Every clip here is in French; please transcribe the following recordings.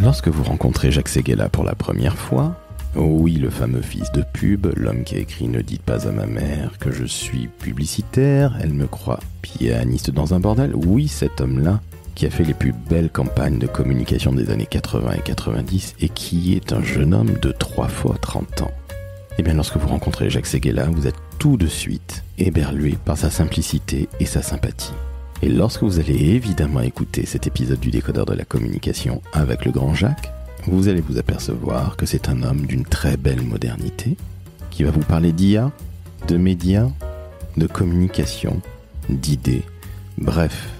Lorsque vous rencontrez Jacques Seguela pour la première fois, oui, le fameux fils de pub, l'homme qui a écrit Ne dites pas à ma mère que je suis publicitaire, elle me croit pianiste dans un bordel, oui, cet homme-là, qui a fait les plus belles campagnes de communication des années 80 et 90 et qui est un jeune homme de 3 fois 30 ans. Et eh bien lorsque vous rencontrez Jacques Seguela, vous êtes tout de suite éberlué par sa simplicité et sa sympathie. Et lorsque vous allez évidemment écouter cet épisode du décodeur de la communication avec le grand Jacques, vous allez vous apercevoir que c'est un homme d'une très belle modernité qui va vous parler d'IA, de médias, de communication, d'idées, bref.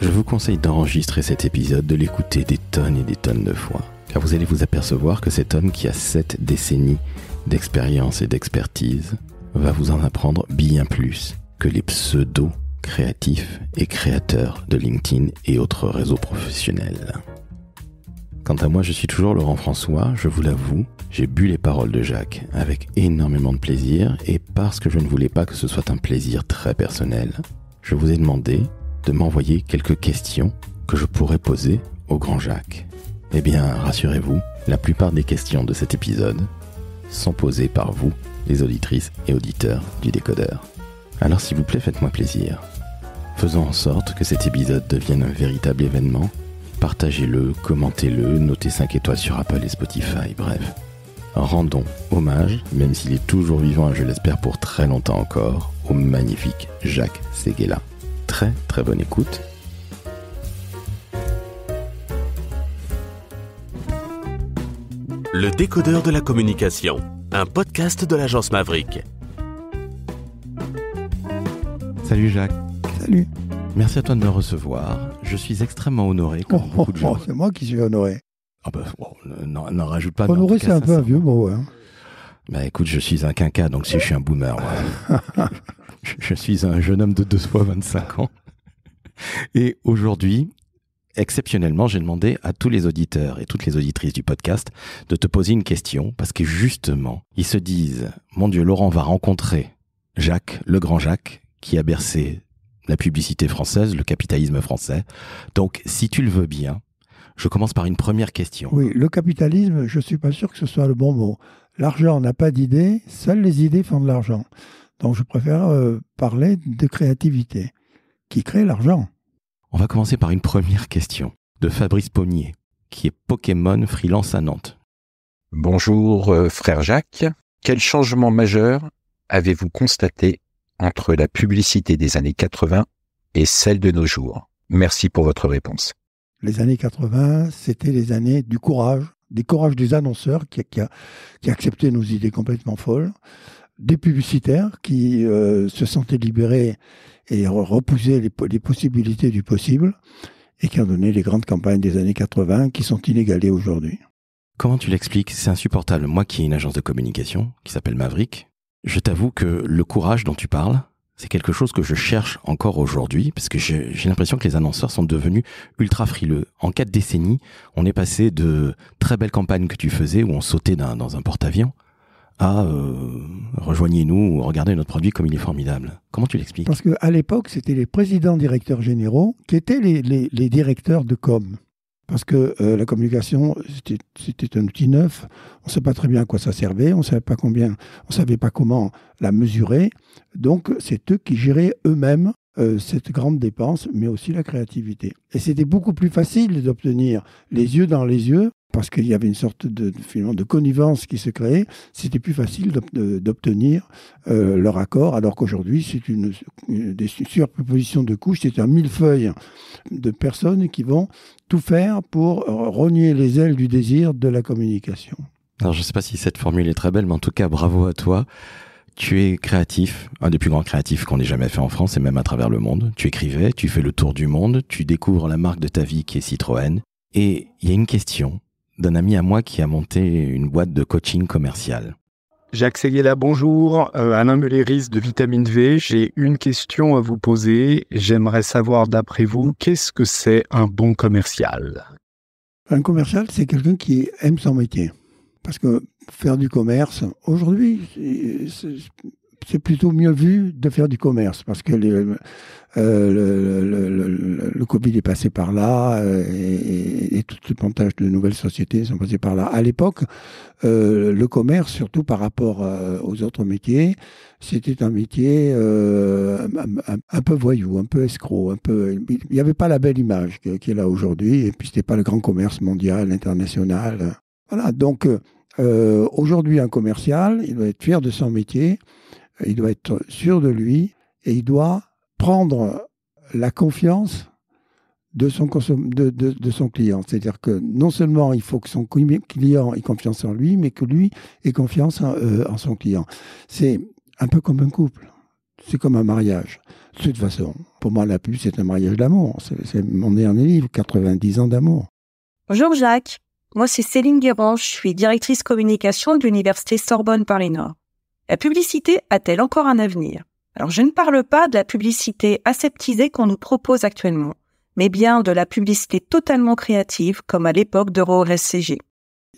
Je vous conseille d'enregistrer cet épisode, de l'écouter des tonnes et des tonnes de fois, car vous allez vous apercevoir que cet homme qui a sept décennies d'expérience et d'expertise va vous en apprendre bien plus que les pseudos créatif et créateur de LinkedIn et autres réseaux professionnels. Quant à moi, je suis toujours Laurent François, je vous l'avoue, j'ai bu les paroles de Jacques avec énormément de plaisir et parce que je ne voulais pas que ce soit un plaisir très personnel, je vous ai demandé de m'envoyer quelques questions que je pourrais poser au grand Jacques. Eh bien, rassurez-vous, la plupart des questions de cet épisode sont posées par vous, les auditrices et auditeurs du décodeur. Alors s'il vous plaît, faites-moi plaisir. Faisons en sorte que cet épisode devienne un véritable événement. Partagez-le, commentez-le, notez 5 étoiles sur Apple et Spotify, bref. Rendons hommage, même s'il est toujours vivant et je l'espère pour très longtemps encore, au magnifique Jacques Seguela. Très très bonne écoute Le décodeur de la communication, un podcast de l'agence Maverick. Salut Jacques. Salut. Merci à toi de me recevoir. Je suis extrêmement honoré, oh, oh, c'est moi qui suis honoré. Ah ben, n'en rajoute pas. Honoré, c'est un peu un vieux mot. Hein. Bah, écoute, je suis un quinca, donc si je suis un boomer. je, suis un jeune homme de 2 fois 25 ans. Et aujourd'hui, exceptionnellement, j'ai demandé à tous les auditeurs et toutes les auditrices du podcast de te poser une question, parce que justement, ils se disent, mon Dieu, Laurent va rencontrer Jacques, le grand Jacques, qui a bercé la publicité française, le capitalisme français. Donc, si tu le veux bien, je commence par une première question. Oui, le capitalisme, je ne suis pas sûr que ce soit le bon mot. L'argent n'a pas d'idée, seules les idées font de l'argent. Donc, je préfère euh, parler de créativité, qui crée l'argent. On va commencer par une première question de Fabrice Pognier, qui est Pokémon freelance à Nantes. Bonjour, euh, frère Jacques. Quel changement majeur avez-vous constaté entre la publicité des années 80 et celle de nos jours Merci pour votre réponse. Les années 80, c'était les années du courage, des courage des annonceurs qui, a, acceptaient nos idées complètement folles, des publicitaires qui euh, se sentaient libérés et repoussaient les, les, possibilités du possible, et qui ont donné les grandes campagnes des années 80 qui sont inégalées aujourd'hui. Comment tu l'expliques C'est insupportable. Moi qui ai une agence de communication qui s'appelle Maverick, je t'avoue que le courage dont tu parles, c'est quelque chose que je cherche encore aujourd'hui, parce que j'ai l'impression que les annonceurs sont devenus ultra frileux. En quatre décennies, on est passé de très belles campagnes que tu faisais, où on sautait dans un porte-avions, à euh, rejoignez-nous, regardez notre produit comme il est formidable. Comment tu l'expliques Parce qu'à l'époque, c'était les présidents directeurs généraux qui étaient les directeurs de com parce que euh, la communication, c'était un outil neuf. On ne savait pas très bien à quoi ça servait, on ne savait pas combien, on savait pas comment la mesurer. Donc, c'est eux qui géraient eux-mêmes euh, cette grande dépense, mais aussi la créativité. Et c'était beaucoup plus facile d'obtenir les yeux dans les yeux parce qu'il y avait une sorte de, de connivence qui se créait, c'était plus facile d'obtenir euh, leur accord, alors qu'aujourd'hui, c'est une, superposition de couches, c'est un millefeuille de personnes qui vont tout faire pour euh, renier les ailes du désir de la communication. Alors je ne sais pas si cette formule est très belle, mais en tout cas bravo à toi. Tu es créatif, un des plus grands créatifs qu'on ait jamais fait en France et même à travers le monde. Tu écrivais, tu fais le tour du monde, tu découvres la marque de ta vie qui est Citroën. Et il y a une question d'un ami à moi qui a monté une boîte de coaching commercial. Jacques là. bonjour. Euh, Alain Mulleris de Vitamine V. J'ai une question à vous poser. J'aimerais savoir, d'après vous, qu'est-ce que c'est un bon commercial Un commercial, c'est quelqu'un qui aime son métier. Parce que faire du commerce, aujourd'hui, c'est c'est plutôt mieux vu de faire du commerce parce que euh, le, Covid est passé par là euh, et, tout ce montage de nouvelles sociétés sont passés par là. À l'époque, euh, le commerce, surtout par rapport aux autres métiers, c'était un métier un, peu voyou, un peu escroc, un peu. Il n'y avait pas la belle image qui est là aujourd'hui et puis c'était pas le grand commerce mondial, international. Voilà, donc. Aujourd'hui, un commercial, il doit être fier de son métier il doit être sûr de lui et il doit prendre la confiance de son, de, son client. C'est-à-dire que non seulement il faut que son client ait confiance en lui, mais que lui ait confiance euh, en, son client. C'est un peu comme un couple, c'est comme un mariage. De toute façon, pour moi, la pub, c'est un mariage d'amour. C'est mon dernier livre, 90 ans d'amour. Bonjour Jacques, moi c'est Céline Guéran. je suis directrice communication de l'Université Sorbonne Paris-Nord. La publicité a-t-elle encore un avenir Alors je ne parle pas de la publicité aseptisée qu'on nous propose actuellement, mais bien de la publicité totalement créative comme à l'époque d'EuroRSCG.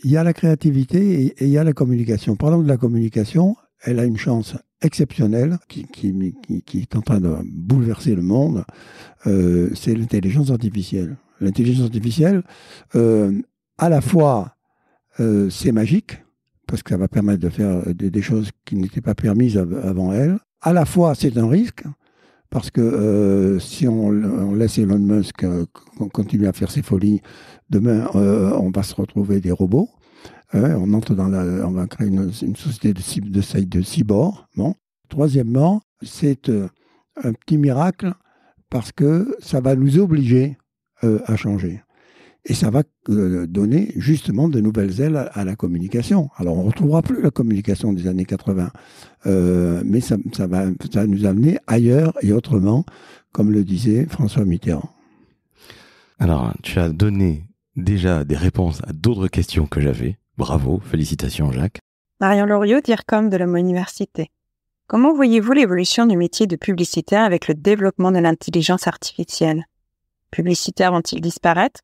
Il y a la créativité et, il y a la communication. Parlons de la communication, elle a une chance exceptionnelle qui, est en train de bouleverser le monde, euh, c'est l'intelligence artificielle. L'intelligence artificielle, euh, à la fois, euh, c'est magique, parce que ça va permettre de faire euh, des, choses qui n'étaient pas permises avant elle. À la fois, c'est un risque, parce que euh, si on, laisse Elon Musk euh, continuer à faire ses folies, demain, on va se retrouver des robots. Hein, on entre dans la, on va créer une, société de, de, cyborg. Bon. Troisièmement, c'est un petit miracle parce que ça va nous obliger à changer. Et ça va euh, donner justement de nouvelles ailes à, la communication. Alors on ne retrouvera plus la communication des années 80, euh, mais ça, va, nous amener ailleurs et autrement, comme le disait François Mitterrand. Alors, tu as donné déjà des réponses à d'autres questions que j'avais. Bravo, félicitations Jacques. Marion Loriot, DIRCOM de la Université. Comment voyez-vous l'évolution du métier de publicitaire avec le développement de l'intelligence artificielle Publicitaires vont-ils disparaître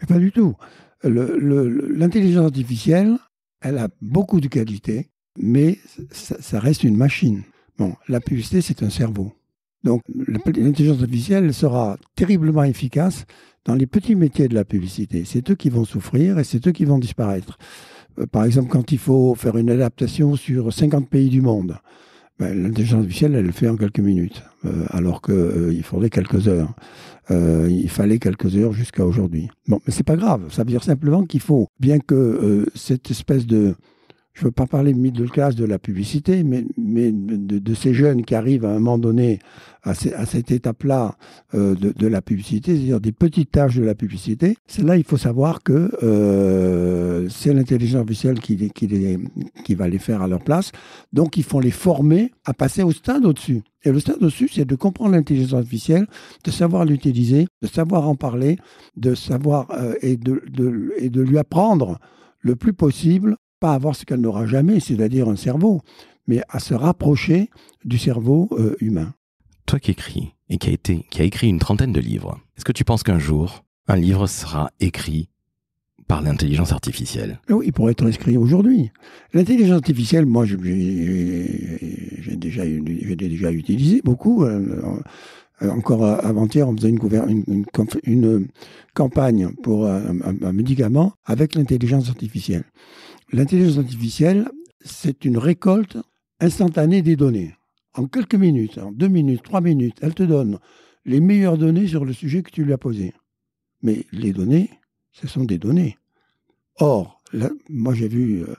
mais pas du tout. L'intelligence artificielle, elle a beaucoup de qualités, mais ça, reste une machine. Bon, la publicité, c'est un cerveau. Donc l'intelligence artificielle sera terriblement efficace dans les petits métiers de la publicité. C'est eux qui vont souffrir et c'est eux qui vont disparaître. Euh, par exemple, quand il faut faire une adaptation sur 50 pays du monde, ben, l'intelligence artificielle, elle le fait en quelques minutes, euh, alors qu'il euh, faudrait quelques heures. Euh, il fallait quelques heures jusqu'à aujourd'hui. Bon, mais c'est pas grave. Ça veut dire simplement qu'il faut, bien que cette espèce de, je ne veux pas parler middle class de la publicité, mais, de, ces jeunes qui arrivent à un moment donné à, cette étape-là euh, de, la publicité, c'est-à-dire des petites tâches de la publicité. c'est là il faut savoir que euh, c'est l'intelligence artificielle qui, qui, va les faire à leur place. Donc, il faut les former à passer au stade au-dessus. Et le stade au-dessus, c'est de comprendre l'intelligence artificielle, de savoir l'utiliser, de savoir en parler, de savoir euh, et, de, et de lui apprendre le plus possible, pas avoir ce qu'elle n'aura jamais, c'est-à-dire un cerveau, mais à se rapprocher du cerveau humain. Toi qui écris et qui a, été, qui a écrit une trentaine de livres, est-ce que tu penses qu'un jour, un livre sera écrit par l'intelligence artificielle Oui, il pourrait être écrit aujourd'hui. L'intelligence artificielle, moi, j'ai déjà, déjà utilisé beaucoup. Euh, encore avant-hier, on faisait une, campagne pour un médicament avec l'intelligence artificielle. L'intelligence artificielle, c'est une récolte instantanée des données en quelques minutes, en deux minutes, trois minutes, elle te donne les meilleures données sur le sujet que tu lui as posé. Mais les données, ce sont des données. Or, moi j'ai vu euh,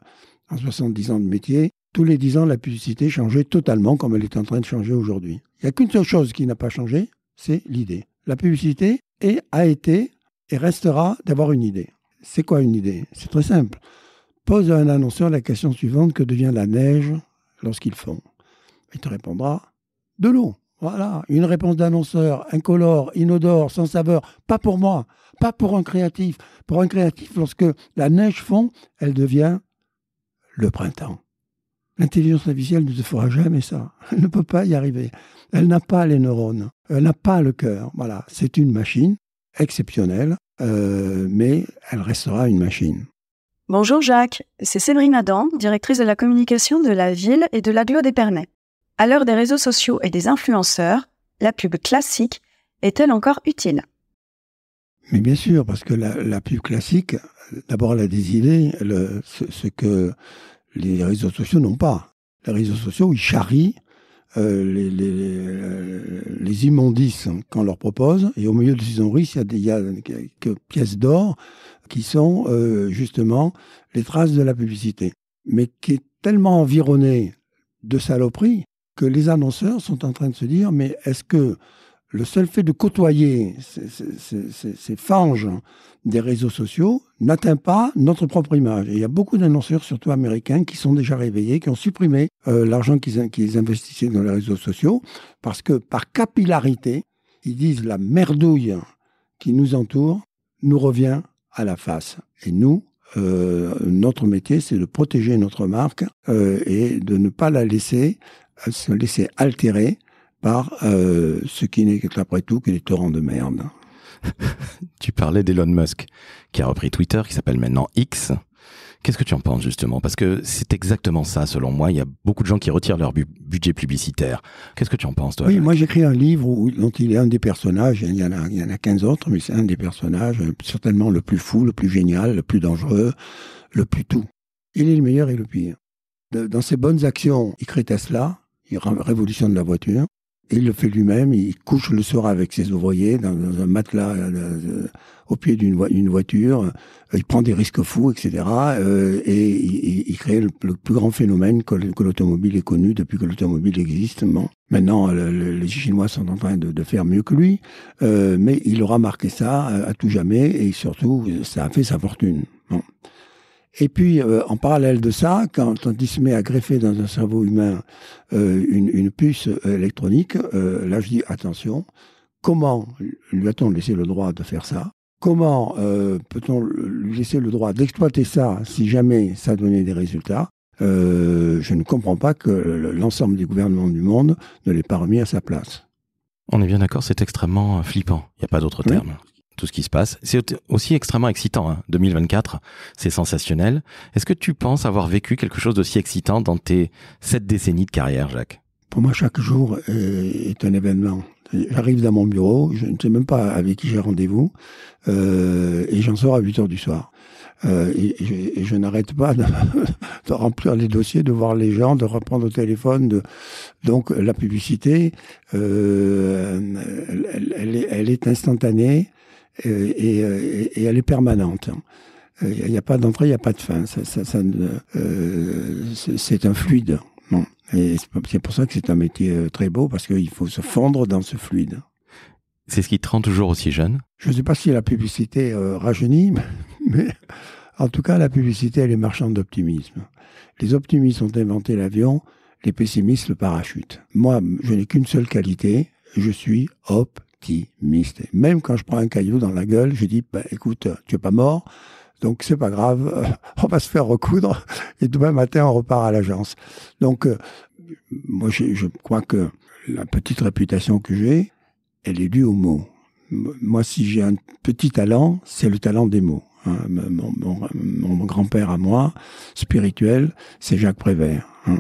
en 70 ans de métier, tous les 10 ans, la publicité changeait totalement comme elle est en train de changer aujourd'hui. Il n'y a qu'une seule chose qui n'a pas changé, c'est l'idée. La publicité est, a été et restera d'avoir une idée. C'est quoi une idée C'est très simple. Pose à un annonceur la question suivante, que devient la neige lorsqu'il fond il te répondra de l'eau. Voilà, une réponse d'annonceur, incolore, inodore, sans saveur, pas pour moi, pas pour un créatif. Pour un créatif, lorsque la neige fond, elle devient le printemps. L'intelligence artificielle ne se fera jamais ça. Elle ne peut pas y arriver. Elle n'a pas les neurones, elle n'a pas le cœur. Voilà, c'est une machine exceptionnelle, euh, mais elle restera une machine. Bonjour Jacques, c'est Séverine Adam, directrice de la communication de la ville et de l'agglo d'Épernay. À l'heure des réseaux sociaux et des influenceurs, la pub classique est-elle encore utile Mais bien sûr, parce que la, pub classique, d'abord, elle a des idées, ce, que les réseaux sociaux n'ont pas. Les réseaux sociaux, ils charrient euh, les, immondices qu'on leur propose, et au milieu de ces immondices, il y, a quelques pièces d'or qui sont euh, justement les traces de la publicité, mais qui est tellement environnée de saloperies que les annonceurs sont en train de se dire, mais est-ce que le seul fait de côtoyer ces, fanges des réseaux sociaux n'atteint pas notre propre image. il y a beaucoup d'annonceurs, surtout américains, qui sont déjà réveillés, qui ont supprimé euh, l'argent qu'ils investissaient dans les réseaux sociaux, parce que par capillarité, ils disent la merdouille qui nous entoure nous revient à la face. Et nous, euh, notre métier, c'est de protéger notre marque euh, et de ne pas la laisser euh, se laisser altérer par euh, ce qui n'est qu'après tout que des torrents de merde. tu parlais d'Elon Musk, qui a repris Twitter, qui s'appelle maintenant X. Qu'est-ce que tu en penses justement Parce que c'est exactement ça, selon moi. Il y a beaucoup de gens qui retirent leur budget publicitaire. Qu'est-ce que tu en penses, toi Oui, moi j'écris un livre dont il est un des personnages. Il y en a, il y en a 15 autres, mais c'est un des personnages euh, certainement le plus fou, le plus génial, le plus dangereux, le plus tout. Il est le meilleur et le pire. dans ses bonnes actions, il crée Tesla il révolutionne la voiture. Il le fait lui-même, il couche le soir avec ses ouvriers dans, un matelas euh, au pied d'une voiture, euh, il prend des risques fous, etc. Euh, et il, crée le, plus grand phénomène que, l'automobile ait connu depuis que l'automobile existe. Maintenant, les Chinois sont en train de, faire mieux que lui, mais il aura marqué ça à, tout jamais et surtout, ça a fait sa fortune. Et puis, euh, en parallèle de ça, quand on se met à greffer dans un cerveau humain euh, une, puce euh, électronique, là je dis attention, comment lui a-t-on laissé le droit de faire ça Comment peut-on lui laisser le droit d'exploiter ça si jamais ça donnait des résultats Je ne comprends pas que l'ensemble des gouvernements du monde ne l'ait pas remis à sa place. On est bien d'accord, c'est extrêmement flippant, il n'y a pas d'autre terme tout ce qui se passe. C'est aussi extrêmement excitant, 2024, hein. c'est sensationnel. Est-ce que tu penses avoir vécu quelque chose d'aussi excitant dans tes sept décennies de carrière, Jacques Pour moi, chaque jour euh, est un événement. J'arrive dans mon bureau, je ne sais même pas avec qui j'ai rendez-vous, euh, et j'en sors à 8 heures du soir. Euh, et, je, n'arrête pas de, remplir les dossiers, de voir les gens, de reprendre au téléphone. De... Donc la publicité, est, elle, est, instantanée. Euh, et, et, elle est permanente. Il euh, n'y a pas d'entrée, il n'y a pas de fin. Ça, ça, ça euh, c'est un fluide. Et c'est pour ça que c'est un métier très beau, parce qu'il faut se fondre dans ce fluide. C'est ce qui te rend toujours aussi jeune Je ne sais pas si la publicité rajeunit, mais en tout cas, la publicité, elle est marchande d'optimisme. Les optimistes ont inventé l'avion, les pessimistes le parachute. Moi, je n'ai qu'une seule qualité, je suis hop même quand je prends un caillou dans la gueule, je dis, ben, écoute, tu es pas mort, donc c'est pas grave, on va se faire recoudre et demain matin on repart à l'agence. Donc euh, moi je crois que la petite réputation que j'ai, elle est due aux mots. Moi si j'ai un petit talent, c'est le talent des mots. Hein. mon, mon, grand-père à moi, spirituel, c'est Jacques Prévert. Hein.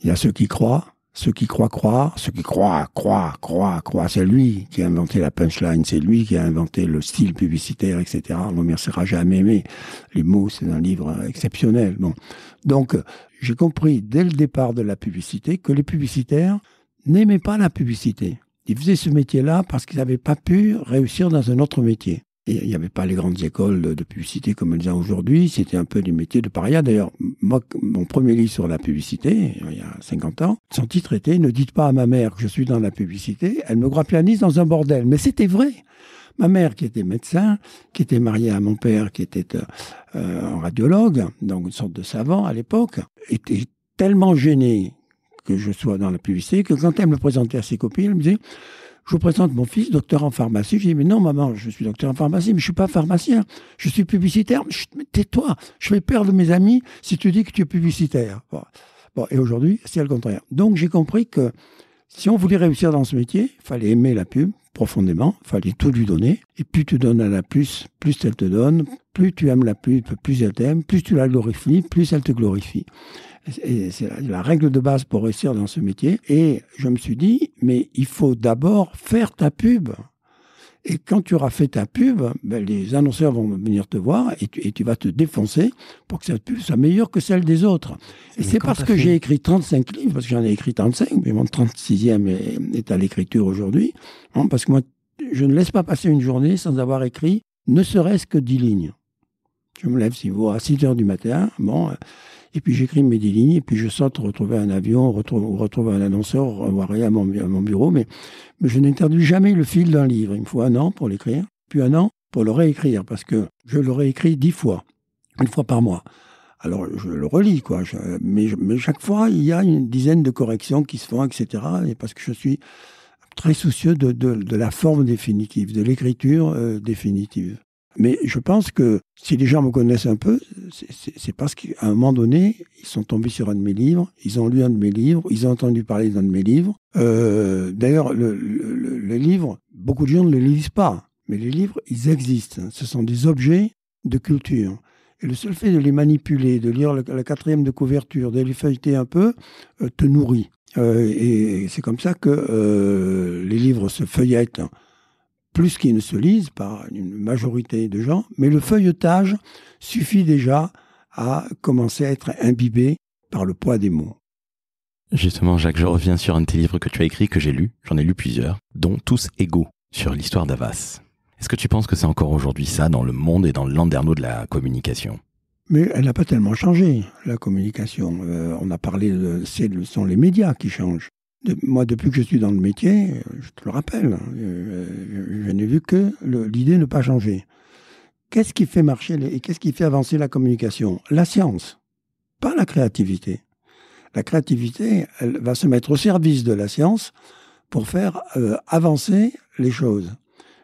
Il y a ceux qui croient, ceux qui croient, croient. Ceux qui croient, croient, croient, croient. C'est lui qui a inventé la punchline. C'est lui qui a inventé le style publicitaire, etc. On ne sera jamais, aimé. les mots, c'est un livre exceptionnel. Bon. Donc, j'ai compris dès le départ de la publicité que les publicitaires n'aimaient pas la publicité. Ils faisaient ce métier-là parce qu'ils n'avaient pas pu réussir dans un autre métier il n'y avait pas les grandes écoles de, publicité comme elles ont aujourd'hui. C'était un peu des métiers de paria. D'ailleurs, moi, mon premier livre sur la publicité, euh, il y a 50 ans, son titre était Ne dites pas à ma mère que je suis dans la publicité. Elle me grapianise dans un bordel. Mais c'était vrai. Ma mère, qui était médecin, qui était mariée à mon père, qui était euh, euh, un radiologue, donc une sorte de savant à l'époque, était tellement gênée que je sois dans la publicité que quand elle me présentait à ses copines, elle me disait je vous présente mon fils, docteur en pharmacie. Je dis, mais non, maman, je suis docteur en pharmacie, mais je suis pas pharmacien. Je suis publicitaire. tais-toi, je vais perdre mes amis si tu dis que tu es publicitaire. Bon, et aujourd'hui, c'est le contraire. Donc, j'ai compris que si on voulait réussir dans ce métier, il fallait aimer la pub profondément, il fallait tout lui donner. Et plus tu donnes à la puce, plus elle te donne. Plus tu aimes la pub, plus elle t'aime. Plus tu la glorifies, plus elle te glorifie c'est la, règle de base pour réussir dans ce métier. Et je me suis dit, mais il faut d'abord faire ta pub. Et quand tu auras fait ta pub, ben, les annonceurs vont venir te voir et tu, vas te défoncer pour que cette pub soit meilleure que celle des autres. Et c'est parce que j'ai écrit 35 livres, parce que j'en ai écrit 35, mais mon 36e est, à l'écriture aujourd'hui, hein, parce que moi, je ne laisse pas passer une journée sans avoir écrit ne serait-ce que 10 lignes. Je me lève, si vous, à 6 heures du matin, bon, et puis j'écris mes 10 lignes, et puis je saute retrouver un avion, retrouver, retrouver un annonceur, voir à mon, à mon bureau. Mais, je n'interdis jamais le fil d'un livre. Il me faut un an pour l'écrire, puis un an pour le réécrire, parce que je l'aurais écrit dix fois, une fois par mois. Alors je le relis, quoi. mais, chaque fois, il y a une dizaine de corrections qui se font, etc. Et parce que je suis très soucieux de, la forme définitive, de l'écriture euh, définitive. Mais je pense que si les gens me connaissent un peu, c'est parce qu'à un moment donné, ils sont tombés sur un de mes livres, ils ont lu un de mes livres, ils ont entendu parler d'un de mes livres. Euh, d'ailleurs, les livres, livre, beaucoup de gens ne les lisent pas, mais les livres, ils existent. Ce sont des objets de culture. Et le seul fait de les manipuler, de lire la quatrième de couverture, de les feuilleter un peu, euh, te nourrit. Euh, et c'est comme ça que les livres se feuillettent plus qu'ils ne se lisent par une majorité de gens, mais le feuilletage suffit déjà à commencer à être imbibé par le poids des mots. Justement, Jacques, je reviens sur un de tes livres que tu as écrit, que j'ai lu, j'en ai lu plusieurs, dont tous égaux, sur l'histoire d'Avas. Est-ce que tu penses que c'est encore aujourd'hui ça dans le monde et dans le landerneau de la communication mais elle n'a pas tellement changé, la communication. Euh, on a parlé, de, ce sont les médias qui changent moi, depuis que je suis dans le métier, je te le rappelle, hein, je, n'ai vu que l'idée ne pas changer. Qu'est-ce qui fait marcher et qu'est-ce qui fait avancer la communication La science, pas la créativité. La créativité, elle va se mettre au service de la science pour faire euh, avancer les choses.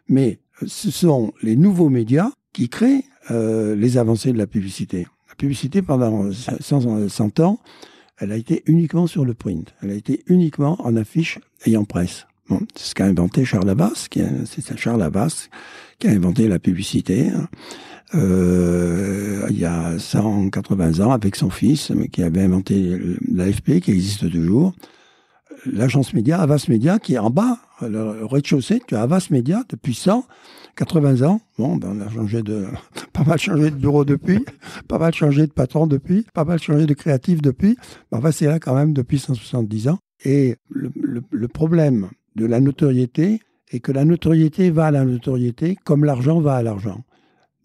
Mais euh, ce sont les nouveaux médias qui créent euh, les avancées de la publicité. La publicité, pendant 100 ans, elle a été uniquement sur le print. Elle a été uniquement en affiche et en presse. c'est ce qu'a inventé Charles Abbas, qui c'est Charles Abbas qui a inventé la publicité hein. euh, il y a 180 ans avec son fils, qui avait inventé l'AFP, qui existe toujours. L'agence média, Avas Média, qui est en bas, le rez-de-chaussée, tu as Avas Média depuis 180 ans. Bon, ben, on a changé de, pas mal changé de bureau depuis, pas mal changé de patron depuis, pas mal changé de créatif depuis. enfin, c'est là quand même depuis 170 ans. Et le, problème de la notoriété est que la notoriété va à la notoriété comme l'argent va à l'argent.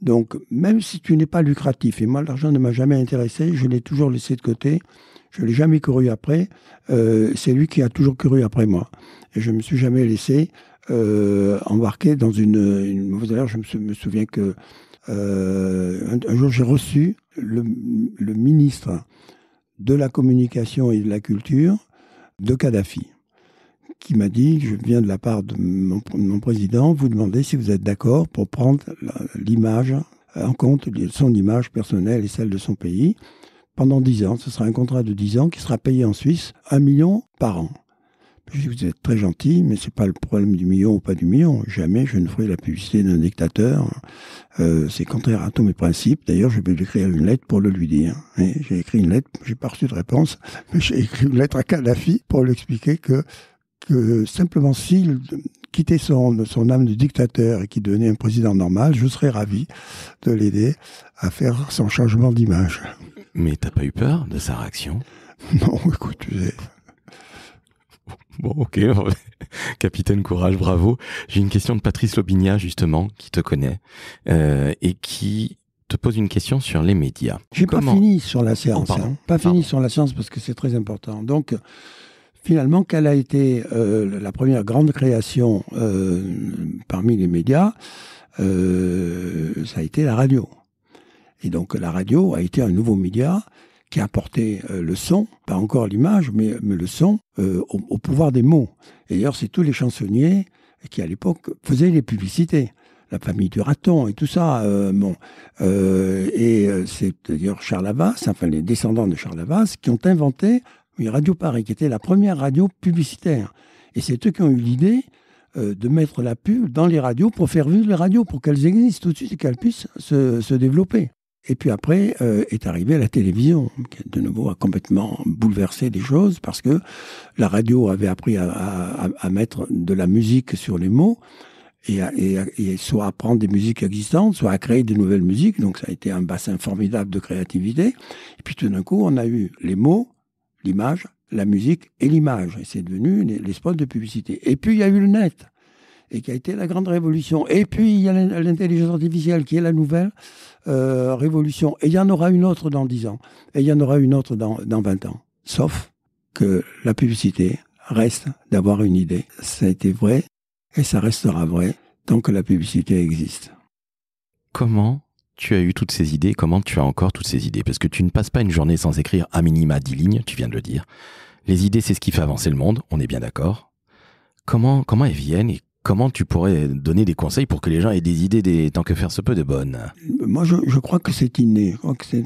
Donc, même si tu n'es pas lucratif, et moi l'argent ne m'a jamais intéressé, je l'ai toujours laissé de côté, je ne l'ai jamais couru après, euh, c'est lui qui a toujours couru après moi. Et je ne me suis jamais laissé euh, embarquer dans une, mauvaise... erreur. je me souviens que euh, un, jour, j'ai reçu le, ministre de la communication et de la culture de Kadhafi, qui m'a dit, je viens de la part de mon, président, vous demander si vous êtes d'accord pour prendre l'image en compte, son image personnelle et celle de son pays, pendant 10 ans. Ce sera un contrat de 10 ans qui sera payé en Suisse 1 million par an. Je vous êtes très gentil, mais c'est pas le problème du million ou pas du million. Jamais je ne ferai la publicité d'un dictateur. Euh, c'est contraire à tous mes principes. D'ailleurs, je vais lui écrire une lettre pour le lui dire. J'ai écrit une lettre, j'ai pas reçu de réponse, mais j'ai écrit une lettre à Kadhafi pour lui expliquer que, que simplement s'il quittait son, son âme de dictateur et qu'il devenait un président normal, je serais ravi de l'aider à faire son changement d'image. Mais t'as pas eu peur de sa réaction Non, écoute, tu sais, Bon, ok. Capitaine Courage, bravo. J'ai une question de Patrice Lobinia, justement, qui te connaît, euh, et qui te pose une question sur les médias. J'ai n'ai pas fini sur la séance. Oh, hein. Pas fini sur la science parce que c'est très important. Donc, finalement, quelle a été euh, la première grande création euh, parmi les médias Ça a été la radio. Et donc, la radio a été un nouveau média qui apportait euh, le son, pas encore l'image, mais, le son, euh, au, pouvoir des mots. Et d'ailleurs, c'est tous les chansonniers qui, à l'époque, faisaient les publicités. La famille du raton et tout ça. Euh, bon, et c'est d'ailleurs Charles Lavasse, enfin les descendants de Charles Lavasse, qui ont inventé une Radio Paris, qui était la première radio publicitaire. Et c'est eux qui ont eu l'idée de mettre la pub dans les radios pour faire vivre les radios, pour qu'elles existent tout de suite et qu'elles puissent se développer. Et puis après euh, est arrivée la télévision, qui de nouveau a complètement bouleversé les choses parce que la radio avait appris à, mettre de la musique sur les mots. Et, soit à prendre des musiques existantes, soit à créer de nouvelles musiques. Donc ça a été un bassin formidable de créativité. Et puis tout d'un coup, on a eu les mots, l'image, la musique et l'image. Et c'est devenu l'espoir les spots de publicité. Et puis il y a eu le net et qui a été la grande révolution. Et puis, il y a l'intelligence artificielle qui est la nouvelle euh, révolution. Et il y en aura une autre dans 10 ans. Et il y en aura une autre dans, dans 20 ans. Sauf que la publicité reste d'avoir une idée. Ça a été vrai et ça restera vrai tant que la publicité existe. Comment tu as eu toutes ces idées Comment tu as encore toutes ces idées Parce que tu ne passes pas une journée sans écrire à minima 10 lignes, tu viens de le dire. Les idées, c'est ce qui fait avancer le monde, on est bien d'accord. Comment, comment elles viennent Comment tu pourrais donner des conseils pour que les gens aient des idées des, tant que faire se peut de bonnes Moi, je, crois que c'est inné. Je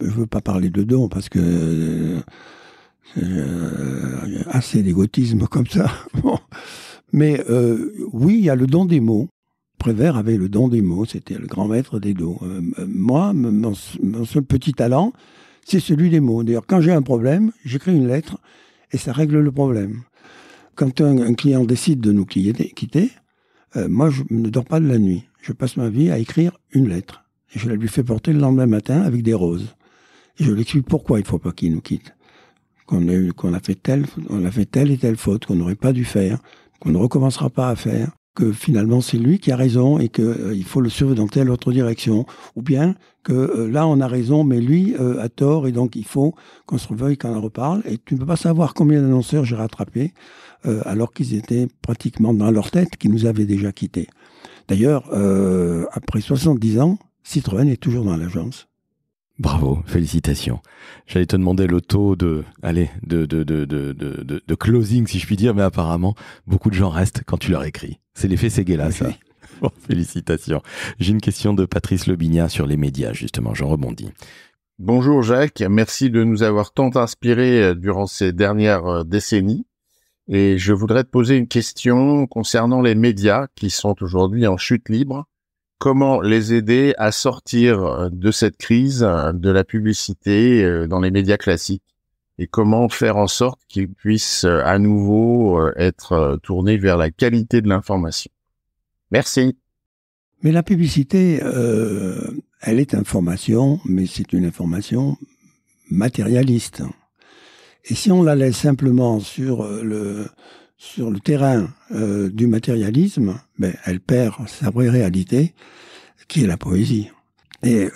ne veux pas parler de dons parce que euh, euh, assez d'égotisme comme ça. Mais euh, oui, il y a le don des mots. Prévert avait le don des mots, c'était le grand maître des dons. Euh, moi, mon, mon seul petit talent, c'est celui des mots. D'ailleurs, quand j'ai un problème, j'écris une lettre et ça règle le problème. Quand un, client décide de nous quitter, euh, moi, je ne dors pas de la nuit. Je passe ma vie à écrire une lettre. Et je la lui fais porter le lendemain matin avec des roses. Et je lui explique pourquoi il ne faut pas qu'il nous quitte. Qu'on a, a, a fait telle et telle faute qu'on n'aurait pas dû faire, qu'on ne recommencera pas à faire, que finalement c'est lui qui a raison et qu'il euh, faut le suivre dans telle autre direction, ou bien que euh, là on a raison mais lui euh, a tort et donc il faut qu'on se reveuille quand on en reparle. Et tu ne peux pas savoir combien d'annonceurs j'ai rattrapé alors qu'ils étaient pratiquement dans leur tête, qu'ils nous avaient déjà quittés. D'ailleurs, après 70 ans, Citroën est toujours dans l'agence. Bravo, félicitations. J'allais te demander le taux de, allez, de, de, closing, si je puis dire, mais apparemment, beaucoup de gens restent quand tu leur écris. C'est l'effet Séguéla, ça. félicitations. J'ai une question de Patrice Lobinia sur les médias, justement, j'en rebondis. Bonjour Jacques, merci de nous avoir tant inspirés euh, durant ces dernières euh, décennies. Et je voudrais te poser une question concernant les médias qui sont aujourd'hui en chute libre. Comment les aider à sortir euh, de cette crise de la publicité dans les médias classiques et comment faire en sorte qu'il puisse euh, à nouveau euh, être euh, tourné vers la qualité de l'information. Merci. Mais la publicité, elle est information, mais c'est une information matérialiste. Et si on la laisse simplement sur le, sur le terrain du matérialisme, ben, elle perd sa vraie réalité, qui est la poésie. Et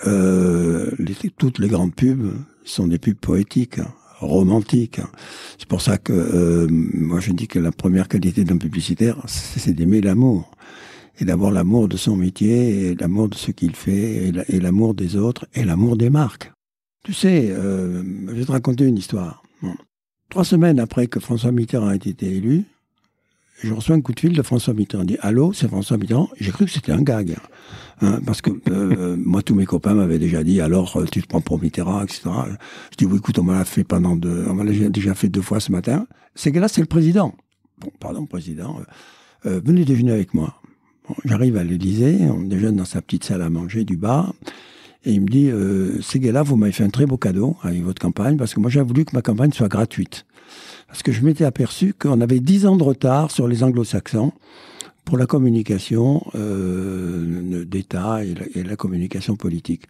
toutes les grandes pubs sont des pubs poétiques. Hein romantique. C'est pour ça que euh, moi je dis que la première qualité d'un publicitaire, c'est d'aimer l'amour. Et d'avoir l'amour de son métier, l'amour de ce qu'il fait, et l'amour des autres, et l'amour des marques. Tu sais, euh, je vais te raconter une histoire. Trois semaines après que François Mitterrand ait été élu, je reçois un coup de fil de François Mitterrand. Il dit Allô, c'est François Mitterrand J'ai cru que c'était un gag. Hein. Hein, parce que euh, moi, tous mes copains m'avaient déjà dit Alors, euh, tu te prends pour Mitterrand, etc. Je dis Oui, écoute, on m'a fait pendant deux. On m'a déjà fait deux fois ce matin. C'est que là, c'est le président. Bon, pardon, président. Euh, venez déjeuner avec moi. J'arrive à l'Elysée. on déjeune dans sa petite salle à manger du bas. Et il me dit, euh, là vous m'avez fait un très beau cadeau avec hein, votre campagne, parce que moi j'ai voulu que ma campagne soit gratuite parce que je m'étais aperçu qu'on avait 10 ans de retard sur les anglo-saxons pour la communication euh, d'État et, la communication politique.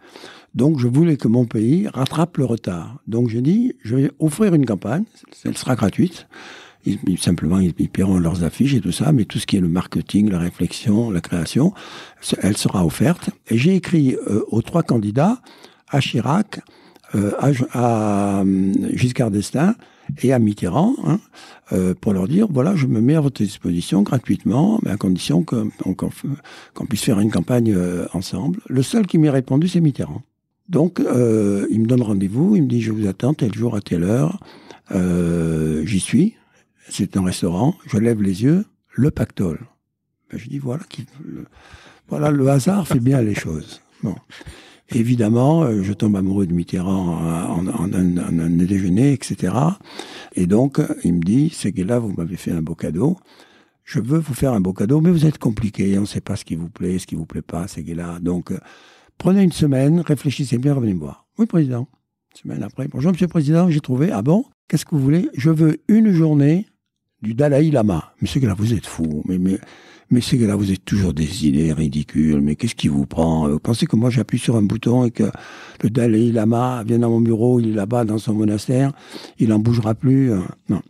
Donc je voulais que mon pays rattrape le retard. Donc j'ai dit, je vais offrir une campagne, elle sera gratuite. simplement, ils, paieront leurs affiches et tout ça, mais tout ce qui est le marketing, la réflexion, la création, elle sera offerte. Et j'ai écrit euh, aux trois candidats, à Chirac, euh, à, à hum, Giscard d'Estaing et à Mitterrand hein, euh, pour leur dire voilà, je me mets à votre disposition gratuitement, mais à condition qu'on puisse faire une campagne euh, ensemble. Le seul qui m'ait répondu, c'est Mitterrand. Donc, euh, il me donne rendez-vous, il me dit je vous attends tel jour à telle heure. J'y suis, c'est un restaurant, je lève les yeux, le pactole. Ben, je dis voilà, qui, le, voilà, le hasard fait bien les choses. Bon. Évidemment, euh, je tombe amoureux de Mitterrand euh, en, un déjeuner, etc. Et donc, il me dit, c'est que vous m'avez fait un beau cadeau. Je veux vous faire un beau cadeau, mais vous êtes compliqué. On ne sait pas ce qui vous plaît, ce qui vous plaît pas, c'est que là. Donc, euh, prenez une semaine, réfléchissez bien, revenez me voir. Oui, président. semaine après, bonjour, monsieur le président, j'ai trouvé. Ah bon Qu'est-ce que vous voulez Je veux une journée du Dalai Lama. Monsieur, là, vous êtes fou. Mais, mais mais ces là vous êtes toujours des idées ridicules, mais qu'est-ce qui vous prend Vous pensez que moi j'appuie sur un bouton et que le Dalai Lama vient dans mon bureau, il est là-bas dans son monastère, il n'en bougera plus euh, Non.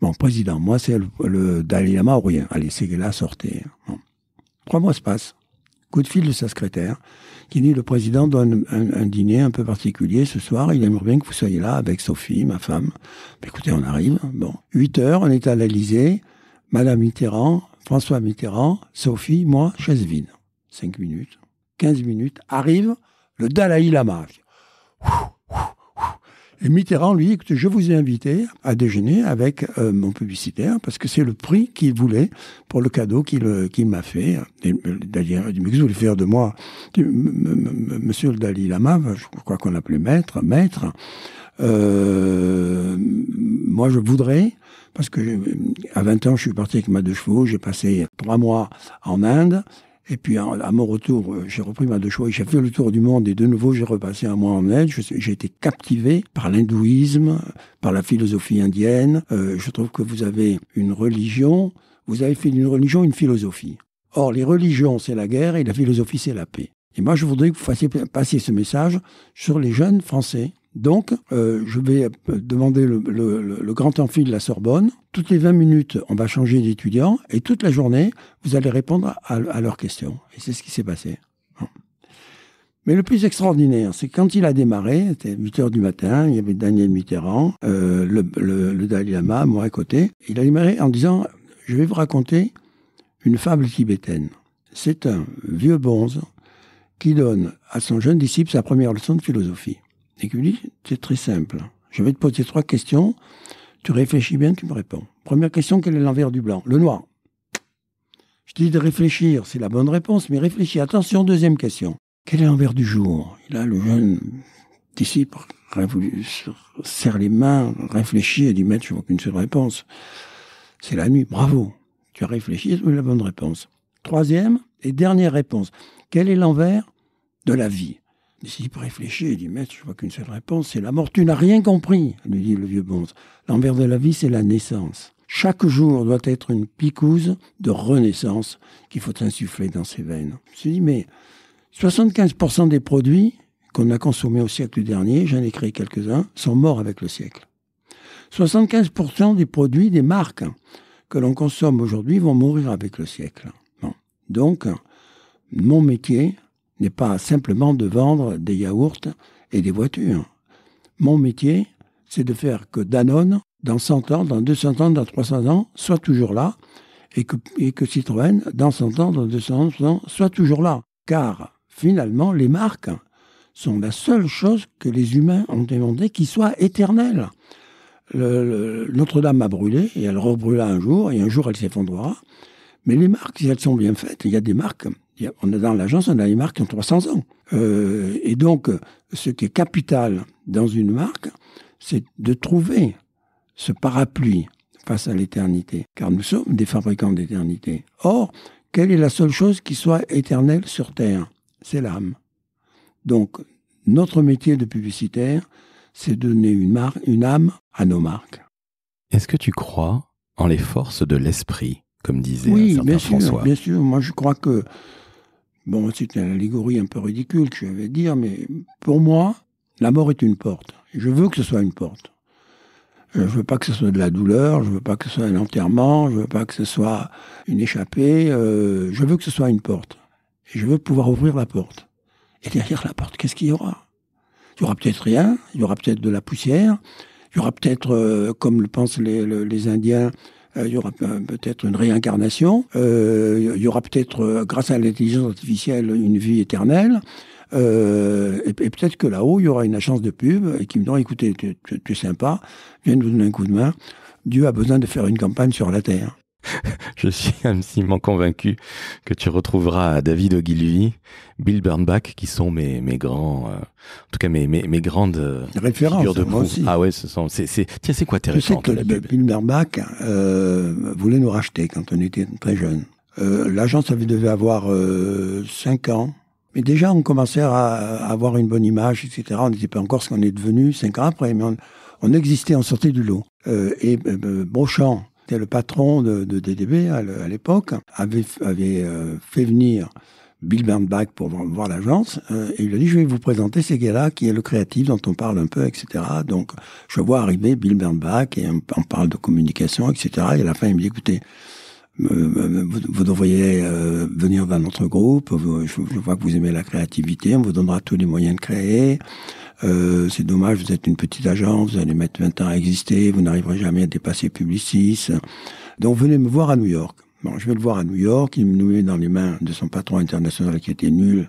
Bon, président, moi c'est le, Dalai Lama ou rien. Allez, ces gars-là, sortez. Trois mois se passent. Coup de fil de sa secrétaire qui dit le président donne un, dîner un peu particulier ce soir. Il aimerait bien que vous soyez là avec Sophie, ma femme. écoutez, on arrive. Bon, 8 heures, on est à l'Elysée. Madame Mitterrand François Mitterrand, Sophie, moi, chaise Cinq 5 minutes, 15 minutes, arrive le Dalai Lama. Et Mitterrand lui dit, je vous ai invité à déjeuner avec euh, mon publicitaire, parce que c'est le prix qu'il voulait pour le cadeau qu'il euh, m'a fait. Euh, d'ailleurs, il dit, que vous voulez faire de moi Monsieur le Dalai Lama, je crois qu'on l'appelait maître, maître, moi je voudrais parce que euh, à 20 ans, je suis parti avec ma deux chevaux, j'ai passé trois mois en Inde, et puis à mon retour, euh, j'ai repris ma deux chevaux, j'ai fait le tour du monde, et de nouveau, j'ai repassé un mois en Inde. J'ai été captivé par l'hindouisme, par la philosophie indienne. Euh, je trouve que vous avez une religion, vous avez fait d'une religion une philosophie. Or, les religions, c'est la guerre, et la philosophie, c'est la paix. Et moi, je voudrais que vous fassiez passer ce message sur les jeunes Français donc, euh, je vais demander le, grand amphi de la Sorbonne. Toutes les 20 minutes, on va changer d'étudiant et toute la journée, vous allez répondre à, leurs questions. Et c'est ce qui s'est passé. Mais le plus extraordinaire, c'est quand il a démarré, c'était 8 heures du matin, il y avait Daniel Mitterrand, euh, le, le, Dalai Lama, moi à côté. Il a démarré en disant, je vais vous raconter une fable tibétaine. C'est un vieux bonze qui donne à son jeune disciple sa première leçon de philosophie. Et qui dit, c'est très simple. Je vais te poser trois questions. Tu réfléchis bien, tu me réponds. Première question, quel est l'envers du blanc Le noir. Je dis de réfléchir, c'est la bonne réponse, mais réfléchis. Attention, deuxième question. Quel est l'envers du jour là, le jeune disciple serre les mains, réfléchit et dit, maître, je vois qu'une seule réponse. C'est la nuit. Bravo. Tu as réfléchi, c'est la bonne réponse. Troisième et dernière réponse. Quel est l'envers de la vie si réfléchit suis dit Maître, je vois qu'une seule réponse, c'est la mort. Tu n'as rien compris, lui dit le vieux bonze. L'envers de la vie, c'est la naissance. Chaque jour doit être une picouse de renaissance qu'il faut insuffler dans ses veines. Je me suis dit Mais 75% des produits qu'on a consommés au siècle dernier, j'en ai créé quelques-uns, sont morts avec le siècle. 75% des produits des marques que l'on consomme aujourd'hui vont mourir avec le siècle. Bon. Donc, mon métier, n'est pas simplement de vendre des yaourts et des voitures. Mon métier, c'est de faire que Danone, dans 100 ans, dans 200 ans, dans 300 ans, soit toujours là, et que, Citroën, dans 100 ans, dans 200 ans, soit toujours là. Car finalement, les marques sont la seule chose que les humains ont demandé qui soit éternelle. Notre-Dame a brûlé, et elle rebrûla un jour, et un jour elle s'effondrera. Mais les marques, si elles sont bien faites, il y a des marques on est dans l'agence, on a des marques qui ont 300 ans. Euh, et donc, ce qui est capital dans une marque, c'est de trouver ce parapluie face à l'éternité, car nous sommes des fabricants d'éternité. Or, quelle est la seule chose qui soit éternelle sur Terre C'est l'âme. Donc, notre métier de publicitaire, c'est donner une, marque, une âme à nos marques. Est-ce que tu crois en les forces de l'esprit, comme disait oui, bien sûr, bien sûr. Moi, je crois que Bon, c'est une allégorie un peu ridicule que je vais dire, mais pour moi, la mort est une porte. Je veux que ce soit une porte. Je ne veux pas que ce soit de la douleur, je ne veux pas que ce soit un enterrement, je ne veux pas que ce soit une échappée, euh, je veux que ce soit une porte. Et je veux pouvoir ouvrir la porte. Et derrière la porte, qu'est-ce qu'il y aura Il y aura peut-être rien, il y aura peut-être de la poussière, il y aura peut-être, euh, comme le pensent les Indiens, euh, euh, il y aura peut-être une réincarnation, il y aura peut-être, grâce à l'intelligence artificielle, une vie éternelle. Euh, et, peut-être que là-haut, il y aura une agence de pub et qui me dira écoutez, tu, es sympa, viens nous donner un coup de main. Dieu a besoin de faire une campagne sur la Terre. je suis intimement convaincu que tu retrouveras David Ogilvy, Bill Bernbach, qui sont mes, mes grands, euh, en tout cas mes, mes, mes grandes euh, références. de Ah ouais, ce sont. C'est, c'est... Tiens, c'est quoi tes références sais que Bill, Bernbach euh, voulait nous racheter quand on était très jeune. l'agence avait devait avoir 5 ans. Mais déjà, on commençait à avoir une bonne image, etc. On n'était pas encore ce qu'on est devenu 5 ans après, mais on, existait, on sortait du lot. et Beauchamp, c'était le patron de, DDB à l'époque, avait, avait euh, fait venir Bill Bernbach pour voir l'agence, euh, et il lui a dit, je vais vous présenter ces gars-là, qui est le créatif dont on parle un peu, etc. Donc, je vois arriver Bill Bernbach, et on parle de communication, etc. Et à la fin, il me dit, écoutez, vous, devriez euh, venir dans notre groupe, je, vois que vous aimez la créativité, on vous donnera tous les moyens de créer, euh, c'est dommage, vous êtes une petite agence, vous allez mettre 20 ans à exister, vous n'arriverez jamais à dépasser Publicis. Donc venez me voir à New York. je vais le voir à New York, il me met dans les mains de son patron international qui était nul.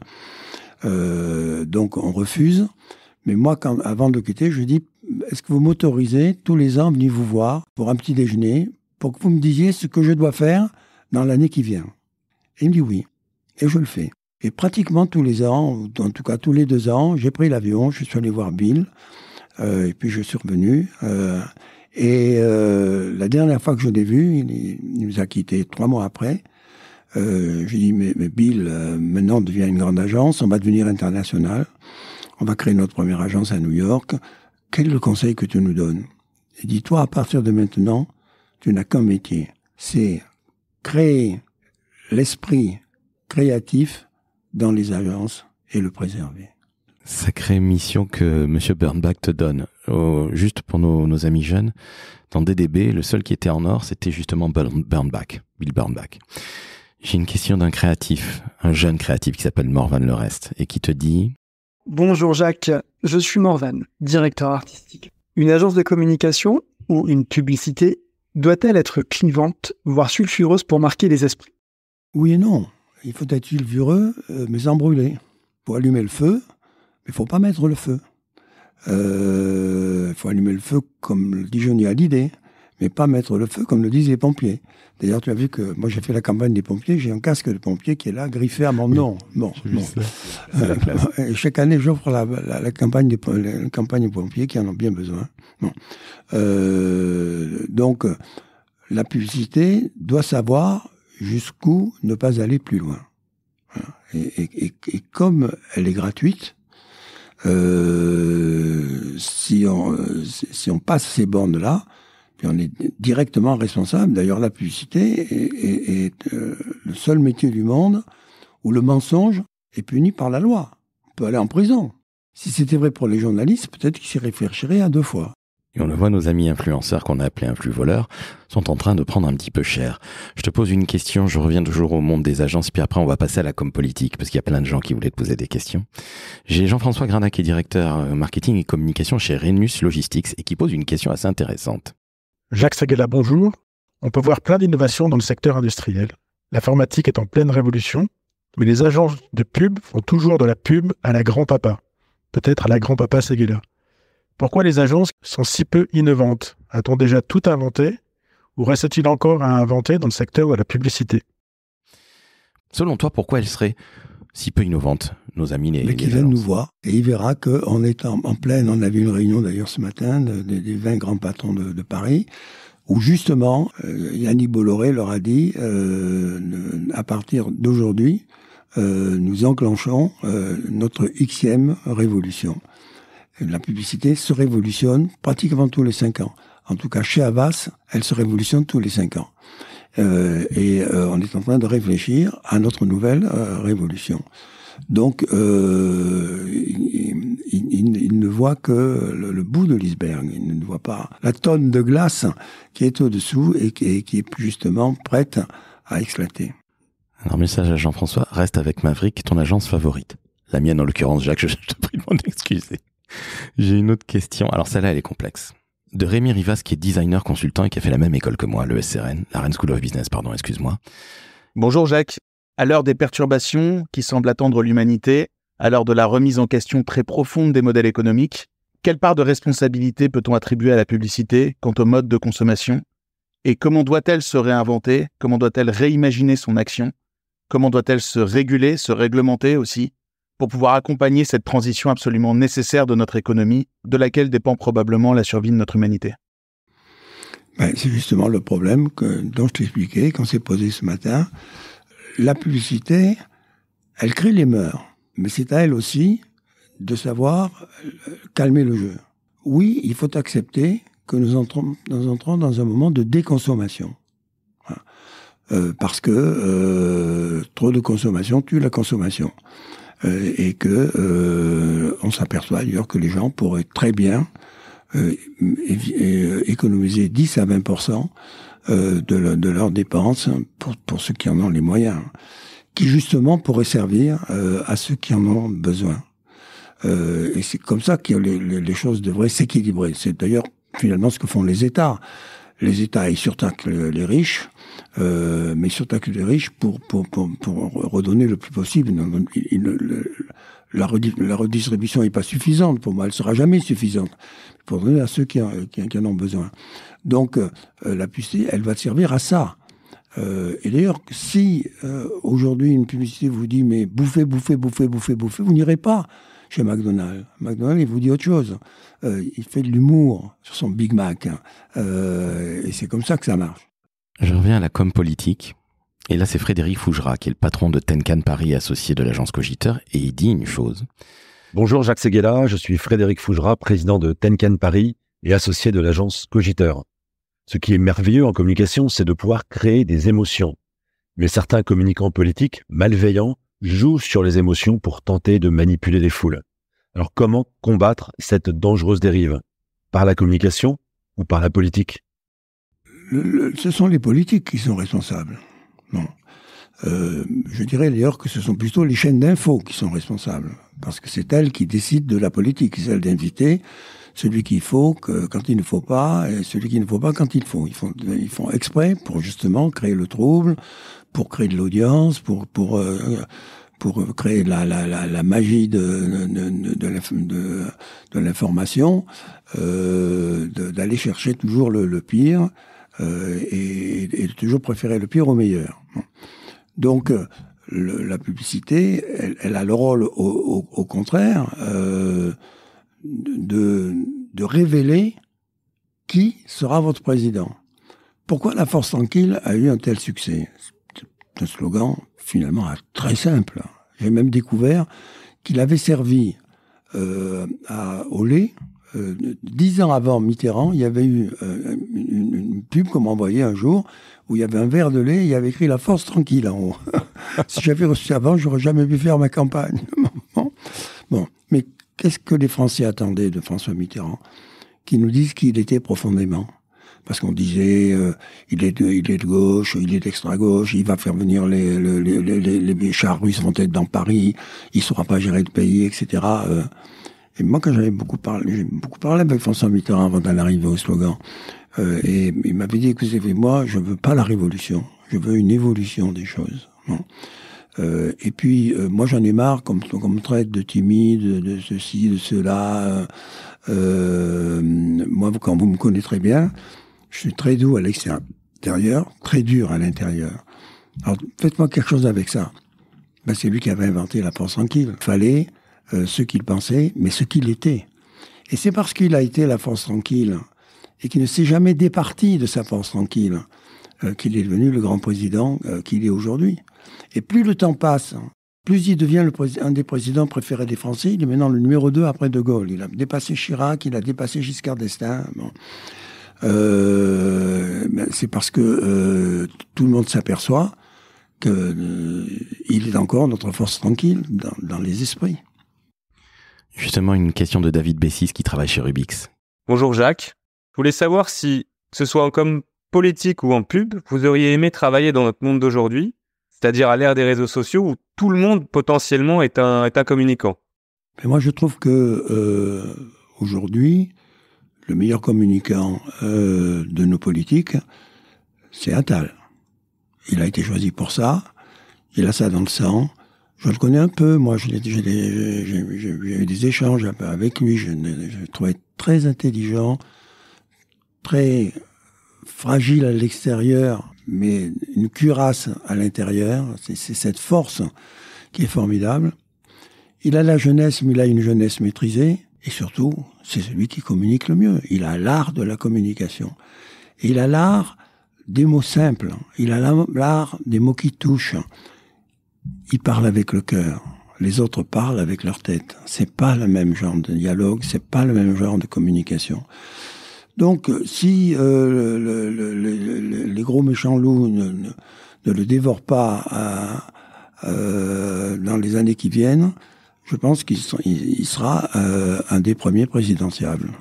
Euh, donc on refuse. Mais moi, quand, avant de quitter, je dis, est-ce que vous m'autorisez tous les ans à venir vous voir pour un petit déjeuner, pour que vous me disiez ce que je dois faire dans l'année qui vient il me dit oui. Et je le fais. Et pratiquement tous les ans, en tout cas tous les deux ans, j'ai pris l'avion, je suis allé voir Bill, euh, et puis je suis revenu. Euh, et euh, la dernière fois que je l'ai vu, il, nous a quittés trois mois après. Euh, j'ai dit, mais, mais Bill, maintenant on devient une grande agence, on va devenir international, on va créer notre première agence à New York. Quel est le conseil que tu nous donnes Il dit, toi, à partir de maintenant, tu n'as qu'un métier, c'est créer l'esprit créatif dans les agences et le préserver. Sacrée mission que M. Burnback te donne. juste pour nos, amis jeunes, dans DDB, le seul qui était en or, c'était justement Burnback, Bill Burnback. J'ai une question d'un créatif, un jeune créatif qui s'appelle Morvan Le Reste, et qui te dit Bonjour Jacques, je suis Morvan, directeur artistique. Une agence de communication ou une publicité doit-elle être clivante, voire sulfureuse pour marquer les esprits Oui et non il faut être vireux, euh, mais sans brûler. Pour allumer le feu, mais il faut pas mettre le feu. Il euh, faut allumer le feu comme le dit Johnny Hallyday, mais pas mettre le feu comme le disent les pompiers. D'ailleurs, tu as vu que moi j'ai fait la campagne des pompiers, j'ai un casque de pompiers qui est là, griffé à mon nom. Bon, euh, chaque année, j'offre la, campagne des pompiers qui en ont bien besoin. donc, la publicité doit savoir jusqu'où ne pas aller plus loin. Hein. Et, comme elle est gratuite, euh, si, on, passe ces bornes-là, puis on est directement responsable. D'ailleurs, la publicité est, euh, le seul métier du monde où le mensonge est puni par la loi. On peut aller en prison. Si c'était vrai pour les journalistes, peut-être qu'ils s'y réfléchiraient à deux fois et on le voit, nos amis influenceurs qu'on a appelés influ-voleurs sont en train de prendre un petit peu cher. Je te pose une question, je reviens toujours au monde des agences, puis après on va passer à la com politique, parce qu'il y a plein de gens qui voulaient te poser des questions. J'ai Jean-François Granat qui est directeur euh, marketing et communication chez Renus Logistics et qui pose une question assez intéressante. Jacques Saguela, bonjour. On peut voir plein d'innovations dans le secteur industriel. L'informatique est en pleine révolution, mais les agences de pub font toujours de la pub à la grand-papa. Peut-être à la grand-papa Saguela. Pourquoi les agences sont si peu innovantes A-t-on déjà tout inventé ou reste-t-il encore à inventer dans le secteur de la publicité Selon toi, pourquoi elles seraient si peu innovantes, nos amis les Mais qu'ils viennent nous voir et il verra qu'on est en, pleine, on avait une réunion d'ailleurs ce matin des 20 grands patrons de, Paris, où justement euh, Yannick Bolloré leur a dit, euh, à partir d'aujourd'hui, euh, nous enclenchons notre Xème révolution la publicité se révolutionne pratiquement tous les cinq ans. En tout cas, chez Havas, elle se révolutionne tous les cinq ans. Euh, et euh, on est en train de réfléchir à notre nouvelle euh, révolution. Donc, il, ne voit que le, bout de l'iceberg, il ne voit pas la tonne de glace qui est au-dessous et qui, est justement prête à éclater. Alors, message à Jean-François, reste avec Maverick, ton agence favorite. La mienne, en l'occurrence, Jacques, je te prie de m'en excuser. J'ai une autre question. Alors celle-là, elle est complexe. De Rémi Rivas, qui est designer consultant et qui a fait la même école que moi, le SRN, la Rennes School of Business, pardon, excuse-moi. Bonjour Jacques. À l'heure des perturbations qui semblent attendre l'humanité, à l'heure de la remise en question très profonde des modèles économiques, quelle part de responsabilité peut-on attribuer à la publicité quant au mode de consommation Et comment doit-elle se réinventer Comment doit-elle réimaginer son action Comment doit-elle se réguler, se réglementer aussi pour pouvoir accompagner cette transition absolument nécessaire de notre économie, de laquelle dépend probablement la survie de notre humanité ben, C'est justement le problème dont je t'expliquais quand s'est posé ce matin. La publicité, elle crée les mœurs, mais c'est à elle aussi de savoir euh, calmer le jeu. Oui, il faut accepter que nous entrons, entrons dans un moment de déconsommation. Hein. Euh, parce que euh, trop de consommation tue la consommation. Euh, et que euh, on s'aperçoit d'ailleurs que les gens pourraient très bien euh, économiser 10 à 20 de, de, leurs dépenses pour, pour, ceux qui en ont les moyens, qui justement pourraient servir à ceux qui en ont besoin. et c'est comme ça que les, les choses devraient s'équilibrer. C'est d'ailleurs finalement ce que font les États les États et surtout les riches, euh, mais surtout les riches pour, pour, pour, pour, redonner le plus possible. la, redistribution n'est pas suffisante pour moi, elle sera jamais suffisante pour donner à ceux qui, qui, en ont besoin. Donc euh, la publicité, elle va servir à ça. Euh, et d'ailleurs, si euh, aujourd'hui une publicité vous dit mais bouffez, bouffez, bouffez, bouffez, bouffez, vous n'irez pas chez McDonald's. McDonald's, il vous dit autre chose. Euh, il fait de l'humour sur son Big Mac. Hein. Euh, et c'est comme ça que ça marche. Je reviens à la com politique. Et là, c'est Frédéric Fougera, qui est le patron de Tenkan Paris, associé de l'agence Cogiteur, et il dit une chose. Bonjour Jacques Seguela, je suis Frédéric Fougera, président de Tenkan Paris et associé de l'agence Cogiteur. Ce qui est merveilleux en communication, c'est de pouvoir créer des émotions. Mais certains communicants politiques, malveillants, joue sur les émotions pour tenter de manipuler les foules. Alors comment combattre cette dangereuse dérive Par la communication ou par la politique Ce sont les politiques qui sont responsables. Non. Euh, je dirais d'ailleurs que ce sont plutôt les chaînes d'infos qui sont responsables, parce que c'est elles qui décident de la politique, c'est d'inviter celui qu'il faut quand il ne faut pas, et celui qu'il ne faut pas quand il faut. Ils font, ils font exprès pour justement créer le trouble, pour créer de l'audience, pour pour euh, créer la, magie de, de, l'information, euh, d'aller chercher toujours le, pire euh, et, toujours préférer le pire au meilleur. Donc, la publicité, elle, a le rôle, au, contraire, de, de révéler qui sera votre président. Pourquoi la force tranquille a eu un tel succès un slogan finalement très simple. J'ai même découvert qu'il avait servi euh, au à euh, dix ans avant Mitterrand, il y avait eu euh, une, pub qu'on m'envoyait un jour où il y avait un verre de lait et il y avait écrit La force tranquille en haut. si j'avais reçu avant, j'aurais jamais pu faire ma campagne. mais qu'est-ce que les Français attendaient de François Mitterrand Qui nous disent qu'il était profondément parce qu'on disait euh, il, est de, il est de gauche, il est extra gauche, il va faire venir les, les, chars russes vont être dans Paris, il ne saura pas gérer le pays, etc. Euh. et moi, quand j'avais beaucoup parlé, j'ai beaucoup parlé avec François Mitterrand avant d'arriver au slogan, euh, et il m'avait dit écoutez, moi, je veux pas la révolution, je veux une évolution des choses. et puis, moi, j'en ai marre comme comme traite de timide, de ceci, de cela. Euh, moi, quand vous me connaissez bien, je suis très doux à l'extérieur, très dur à l'intérieur. Alors faites-moi quelque chose avec ça. Ben, c'est lui qui avait inventé la pensée tranquille. Il Fallait euh, ce qu'il pensait, mais ce qu'il était. Et c'est parce qu'il a été la force tranquille et qu'il ne s'est jamais départi de sa force tranquille euh, qu'il est devenu le grand président euh, qu'il est aujourd'hui. Et plus le temps passe, plus il devient un des présidents préférés des Français. Il est maintenant le numéro 2 après De Gaulle. Il a dépassé Chirac, il a dépassé Giscard d'Estaing. Euh, ben, c'est parce que euh, tout le monde s'aperçoit qu'il euh, est encore notre force tranquille dans, les esprits. Justement, une question de David Bessis qui travaille chez Rubix. Bonjour Jacques. Je voulais savoir si, que ce soit comme politique ou en pub, vous auriez aimé travailler dans notre monde d'aujourd'hui, c'est-à-dire à, l'ère des réseaux sociaux où tout le monde potentiellement est un, est un communicant. Mais moi, je trouve que aujourd'hui, le meilleur communicant euh, de nos politiques, c'est Attal. Il a été choisi pour ça, il a ça dans le sang. Je le connais un peu, moi j'ai eu des échanges avec lui, je, je le trouvais très intelligent, très fragile à l'extérieur, mais une cuirasse à l'intérieur. C'est cette force qui est formidable. Il a la jeunesse, mais il a une jeunesse maîtrisée. Et surtout, c'est celui qui communique le mieux. Il a l'art de la communication. Il a l'art des mots simples. Il a l'art des mots qui touchent. Il parle avec le cœur. Les autres parlent avec leur tête. C'est pas le même genre de dialogue. C'est pas le même genre de communication. Donc, euh, si euh, les gros méchants loups ne, le dévorent pas euh, dans les années qui viennent, je pense qu'il sera euh, un des premiers présidentiables.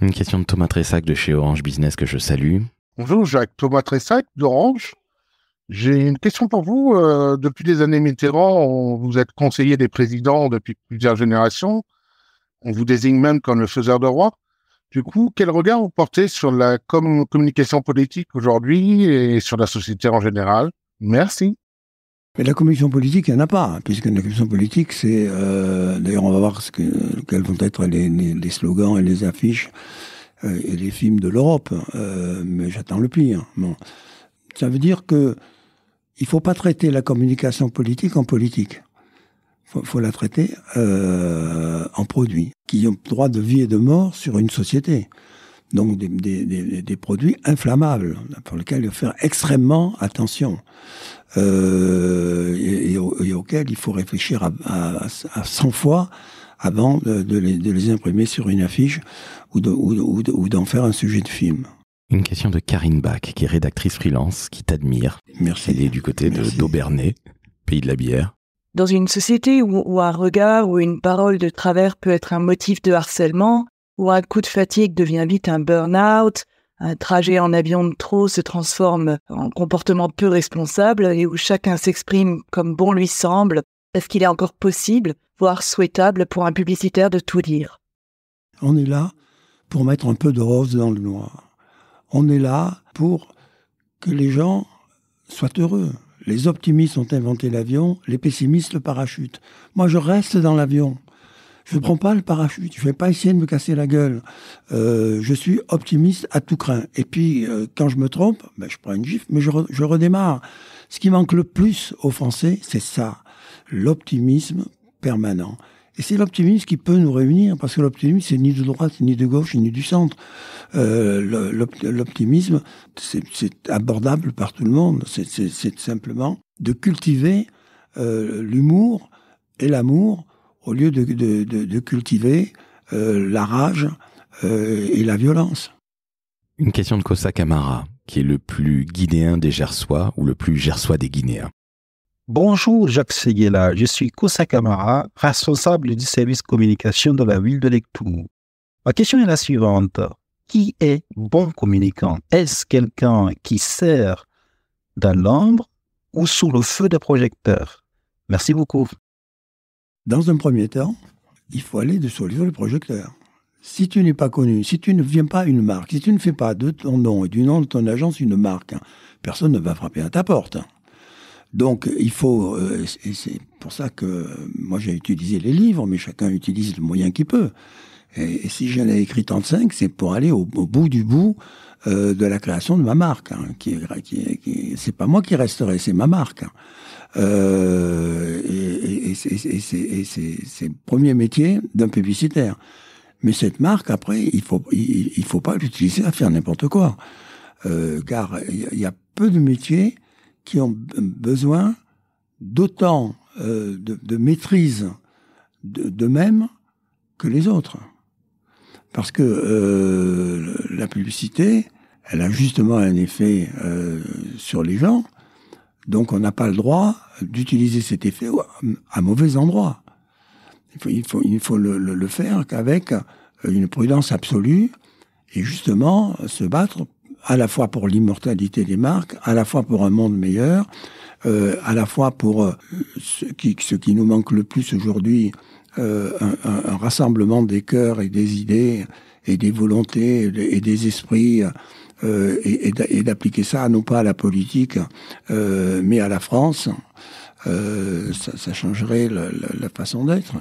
Une question de Thomas Tressac de chez Orange Business que je salue. Bonjour Jacques, Thomas Tressac d'Orange. J'ai une question pour vous. Euh, depuis des années Mitterrand, vous êtes conseiller des présidents depuis plusieurs générations. On vous désigne même comme le faiseur de roi. Du coup, quel regard vous portez sur la communication politique aujourd'hui et sur la société en général Merci. Mais la communication politique, il n'y en a pas, hein, puisque la commission politique, c'est... Euh, d'ailleurs, on va voir quels vont être les, slogans et les affiches euh, et les films de l'Europe, euh, mais j'attends le pire. Hein. Bon. Ça veut dire que il faut pas traiter la communication politique en politique. Il faut, la traiter en produits qui ont droit de vie et de mort sur une société donc des, des, produits inflammables, pour lesquels il faut faire extrêmement attention. Euh, et, auxquels il faut réfléchir à, 100 fois avant de, les, imprimer sur une affiche ou d'en faire un sujet de film. Une question de Karine Bach, qui est rédactrice freelance, qui t'admire. Merci. Elle est du côté d'Aubernay, pays de la bière. Dans une société où, où un regard ou une parole de travers peut être un motif de harcèlement, où un coup de fatigue devient vite un burn-out, un trajet en avion de trop se transforme en comportement peu responsable et où chacun s'exprime comme bon lui semble, est-ce qu'il est encore possible, voire souhaitable pour un publicitaire de tout dire. On est là pour mettre un peu de rose dans le noir. On est là pour que les gens soient heureux. Les optimistes ont inventé l'avion, les pessimistes le parachute. Moi, je reste dans l'avion. Je prends pas le parachute, je ne vais pas essayer de me casser la gueule. Euh, je suis optimiste à tout craint. Et puis, euh, quand je me trompe, ben, je prends une gifle, mais je, redémarre. Ce qui manque le plus aux Français, c'est ça, l'optimisme permanent. Et c'est l'optimisme qui peut nous réunir, parce que l'optimisme, c'est ni de droite, ni de gauche, ni du centre. Euh, l'optimisme, c'est abordable par tout le monde. C'est simplement de cultiver l'humour et l'amour au lieu de, cultiver euh, la rage euh, et la violence. Une question de Kossa Camara, qui est le plus guinéen des Gersois ou le plus gersois des Guinéens. Bonjour Jacques Seguela, je suis Kossa Camara, responsable du service communication de la ville de Lectoure. Ma question est la suivante. Qui est bon communicant Est-ce quelqu'un qui sert dans l'ombre ou sous le feu des projecteurs Merci beaucoup. Dans un premier temps, il faut aller de sur le projecteur. Si tu n'es pas connu, si tu ne viens pas une marque, si tu ne fais pas de ton nom et du nom de ton agence une marque, hein, personne ne va frapper à ta porte. Donc il faut, euh, et c'est pour ça que euh, moi j'ai utilisé les livres, mais chacun utilise le moyen qu'il peut. Et, si j'en ai écrit 35, c'est pour aller au, bout du bout euh, de la création de ma marque. Hein, c'est pas moi qui resterai, c'est ma marque. Hein. Euh, et, et, c'est le premier métier d'un publicitaire. Mais cette marque, après, il faut, il, faut pas l'utiliser à faire n'importe quoi. Euh, car il y a peu de métiers qui ont besoin d'autant euh, de, maîtrise d'eux-mêmes que les autres. Parce que euh, la publicité, elle a justement un effet euh, sur les gens, donc on n'a pas le droit d'utiliser cet effet à mauvais endroit. Il faut, le, faire qu'avec euh, une prudence absolue et justement euh, se battre à la fois pour l'immortalité des marques, à la fois pour un monde meilleur, euh, à la fois pour ce qui, nous manque le plus aujourd'hui, un, rassemblement des cœurs et des idées et des volontés et des esprits euh, et, d'appliquer ça non pas à la politique, euh, mais à la France, euh, ça, changerait la, façon d'être.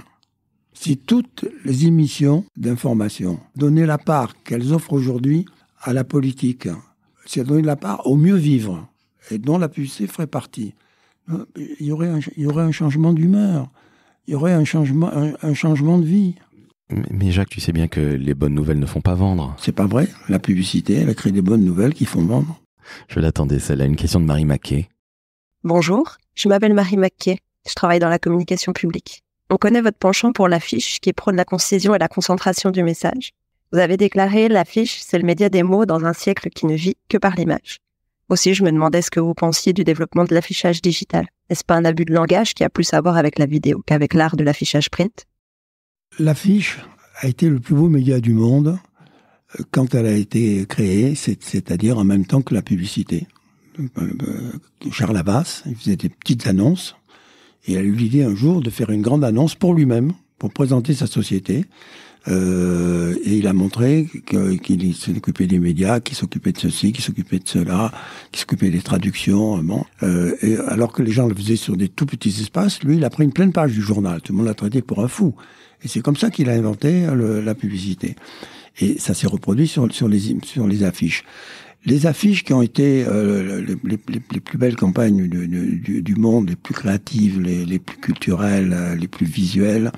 Si toutes les émissions d'information donnaient la part qu'elles offrent aujourd'hui à la politique, si elles donnaient la part au mieux vivre, et dont la publicité ferait partie, il y aurait un, changement d'humeur, il y aurait un changement de vie. Mais Jacques, tu sais bien que les bonnes nouvelles ne font pas vendre. C'est pas vrai. La publicité, elle a créé des bonnes nouvelles qui font vendre. Je l'attendais, celle-là. Une question de Marie Maquet. Bonjour, je m'appelle Marie Maquet. Je travaille dans la communication publique. On connaît votre penchant pour l'affiche qui prône la concision et la concentration du message. Vous avez déclaré l'affiche, c'est le média des mots dans un siècle qui ne vit que par l'image. Aussi, je me demandais ce que vous pensiez du développement de l'affichage digital. N'est-ce pas un abus de langage qui a plus à voir avec la vidéo qu'avec l'art de l'affichage print L'affiche a été le plus beau média du monde euh, quand elle a été créée, c'est-à-dire en même temps que la publicité. Euh, euh, Charles Abbas, il faisait des petites annonces, et il a eu l'idée un jour de faire une grande annonce pour lui-même, pour présenter sa société. et il a montré qu'il s'occupait des médias, qu'il s'occupait de ceci, qu'il s'occupait de cela, qu'il s'occupait des traductions. Bon. et alors que les gens le faisaient sur des tout petits espaces, lui, il a pris une pleine page du journal. Tout le monde l'a traité pour un fou. Et c'est comme ça qu'il a inventé hein, la publicité. Et ça s'est reproduit sur, sur, les, les affiches. Les affiches qui ont été euh, les, plus belles campagnes du, du, monde, les plus créatives, les, plus culturelles, euh, les plus visuelles,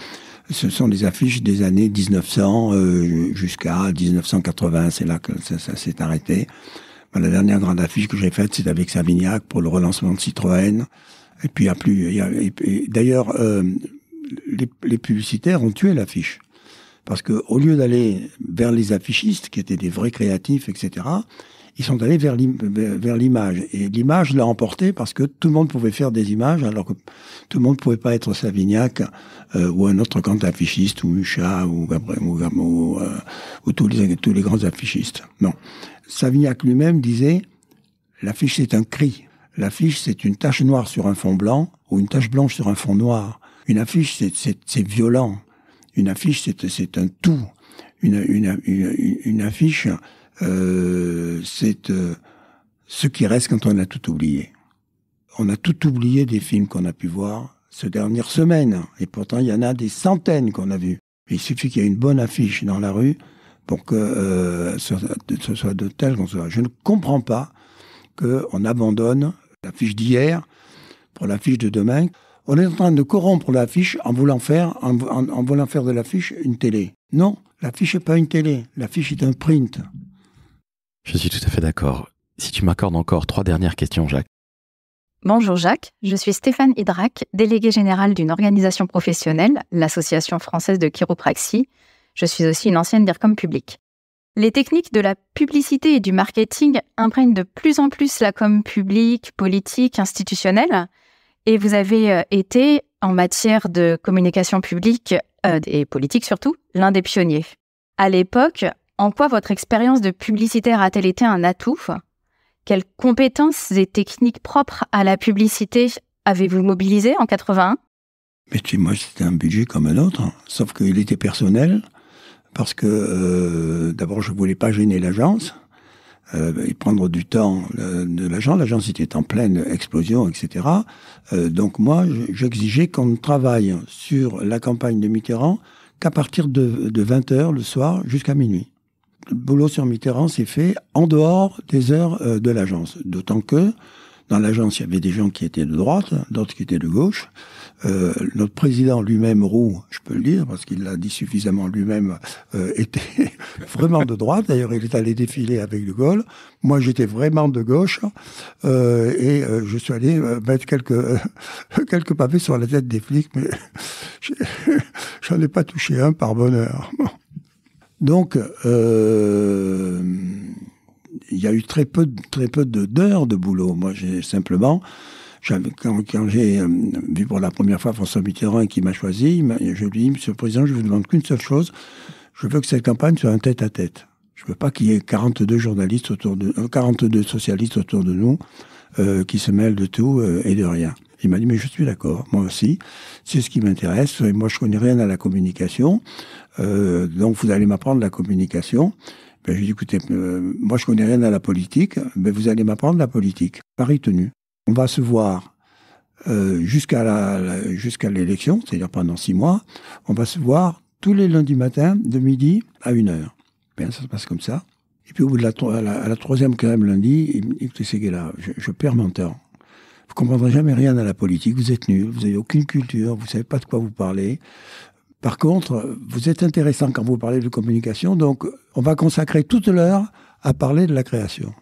ce sont les affiches des années 1900 euh, jusqu'à 1980. C'est là que ça, s'est arrêté. La dernière grande affiche que j'ai faite, c'est avec Savignac pour le relancement de Citroën. Et puis il y a plus. D'ailleurs, les, publicitaires ont tué l'affiche. Parce que au lieu d'aller vers les affichistes, qui étaient des vrais créatifs, etc., ils sont allés vers l'image. Et l'image l'a emporté parce que tout le monde pouvait faire des images, alors que tout le monde ne pouvait pas être Savignac euh, ou un autre grand affichiste, ou Mucha, ou Gabriel, ou, euh, ou tous, les, tous les grands affichistes. Non. Savignac lui-même disait, l'affiche c'est un cri. L'affiche c'est une tache noire sur un fond blanc, ou une tache blanche sur un fond noir. Une affiche, c'est violent. Une affiche, c'est un tout. Une, affiche, euh, c'est euh, ce qui reste quand on a tout oublié. On a tout oublié des films qu'on a pu voir ces dernières semaines. Et pourtant, il y en a des centaines qu'on a vus. Il suffit qu'il y ait une bonne affiche dans la rue pour que euh, ce, soit de tel qu'on soit. Je ne comprends pas qu'on abandonne l'affiche d'hier pour l'affiche de demain on est en train de corrompre l'affiche en voulant faire, en, voulant faire de l'affiche une télé. Non, l'affiche n'est pas une télé, L'affiche est un print. Je suis tout à fait d'accord. Si tu m'accordes encore trois dernières questions, Jacques. Bonjour Jacques, je suis Stéphane Hydrac, délégué général d'une organisation professionnelle, l'Association française de chiropraxie. Je suis aussi une ancienne DIRCOM publique. Les techniques de la publicité et du marketing imprègnent de plus en plus la com publique, politique, institutionnelle. Et vous avez euh, été, en matière de communication publique euh, et politique surtout, l'un des pionniers. À l'époque, en quoi votre expérience de publicitaire a-t-elle été un atout Quelles compétences et techniques propres à la publicité avez-vous mobilisées en 81 Mais moi, c'était un budget comme un autre, hein. sauf qu'il était personnel, parce que euh, d'abord, je ne voulais pas gêner l'agence. Euh, et prendre du temps euh, de l'agence. L'agence était en pleine explosion, etc. Euh, donc moi, j'exigeais qu'on travaille sur la campagne de Mitterrand qu'à partir de, de 20h le soir jusqu'à minuit. Le boulot sur Mitterrand s'est fait en dehors des heures de l'agence. D'autant que dans l'agence, il y avait des gens qui étaient de droite, d'autres qui étaient de gauche. Euh, notre président lui-même, Roux, je peux le dire, parce qu'il l'a dit suffisamment lui-même, euh, était vraiment de droite. D'ailleurs, il est allé défiler avec De Gaulle. Moi, j'étais vraiment de gauche euh, et euh, je suis allé mettre quelques, quelques pavés sur la tête des flics, mais j'en ai pas touché un par bonheur. Donc, il y a eu très peu, très peu d'heures de boulot. Moi, j'ai simplement quand, j'ai euh, vu pour la première fois François Mitterrand qui m'a choisi, je lui ai dit, Monsieur le Président, je vous demande qu'une seule chose, je veux que cette campagne soit un tête-à-tête. Je ne veux pas qu'il y ait 42 journalistes autour de, 42 euh, socialistes autour de nous euh, qui se mêlent de tout et de rien. Il m'a dit, mais je suis d'accord, moi aussi, c'est ce qui m'intéresse, et moi je ne connais rien à la communication, donc vous allez m'apprendre la communication. Ben, j'ai dit, écoutez, moi je connais rien à la politique, mais ben, vous allez m'apprendre la politique. Paris tenu. On va se voir euh, jusqu'à la, jusqu'à l'élection, c'est-à-dire pendant six mois. On va se voir tous les lundis matin, de midi à une heure. Bien, ça se passe comme ça. Et puis au bout de la, à la, troisième, quand même, lundi, il me écoutez, là, je, perds mon temps. Vous comprendrez jamais rien à la politique, vous êtes nul, vous n'avez aucune culture, vous savez pas de quoi vous parlez. Par contre, vous êtes intéressant quand vous parlez de communication, donc on va consacrer toute l'heure à parler de la création.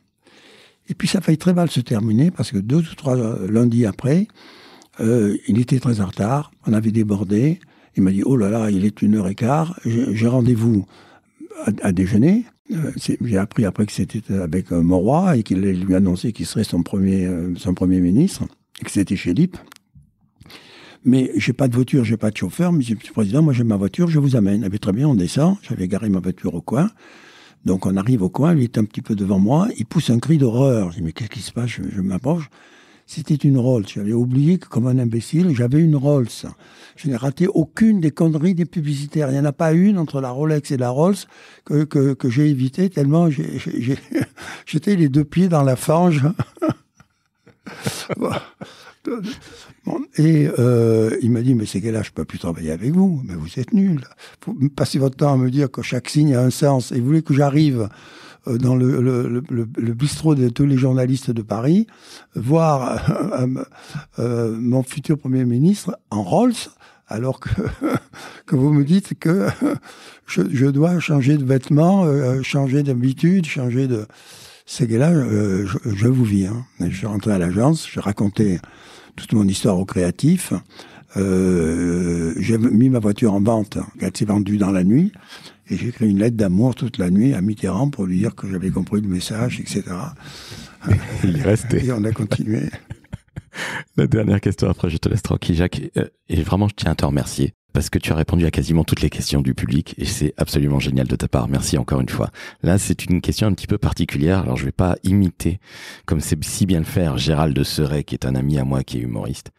Et puis ça a très mal se terminer parce que deux ou trois euh, lundis après, euh, il était très en retard, on avait débordé. Il m'a dit Oh là là, il est une heure et quart, j'ai rendez-vous à, déjeuner. Euh, j'ai appris après que c'était avec mon roi et qu'il lui annonçait qu'il serait son premier, son premier ministre et que c'était chez Lippe. Mais j'ai pas de voiture, j'ai pas de chauffeur. Monsieur le Président, moi j'ai ma voiture, je vous amène. Ah, très bien, on descend. J'avais garé ma voiture au coin. Donc on arrive au coin, il est un petit peu devant moi, il pousse un cri d'horreur. Je dis mais qu'est-ce qui se passe Je, m'approche. C'était une Rolls. J'avais oublié que comme un imbécile, j'avais une Rolls. Je n'ai raté aucune des conneries des publicitaires. Il n'y en a pas une entre la Rolex et la Rolls que, que j'ai évité tellement j'étais les deux pieds dans la fange. et euh, il m'a dit, mais c'est quel là je ne peux plus travailler avec vous, mais vous êtes nul. Vous passez votre temps à me dire que chaque signe a un sens, et vous voulez que j'arrive euh, dans le, bistrot de tous les journalistes de Paris, voir euh, mon futur Premier ministre en Rolls, alors que, que vous me dites que je, dois changer de vêtements, changer d'habitude, changer de... Ces gars-là, je, vous vis. Hein. Je suis rentré à l'agence, je racontais toute mon histoire au créatif. Euh, j'ai mis ma voiture en vente, elle s'est vendue dans la nuit, et j'ai écrit une lettre d'amour toute la nuit à Mitterrand pour lui dire que j'avais compris le message, etc. Il est resté. Et on a continué. la dernière question, après je te laisse tranquille, Jacques. Euh, et vraiment, je tiens à te remercier parce que tu as répondu à quasiment toutes les questions du public et c'est absolument génial de ta part. Merci encore une fois. Là, c'est une question un petit peu particulière. Alors, je vais pas imiter, comme c'est si bien le faire, Gérald de Seret, qui est un ami à moi qui est humoriste.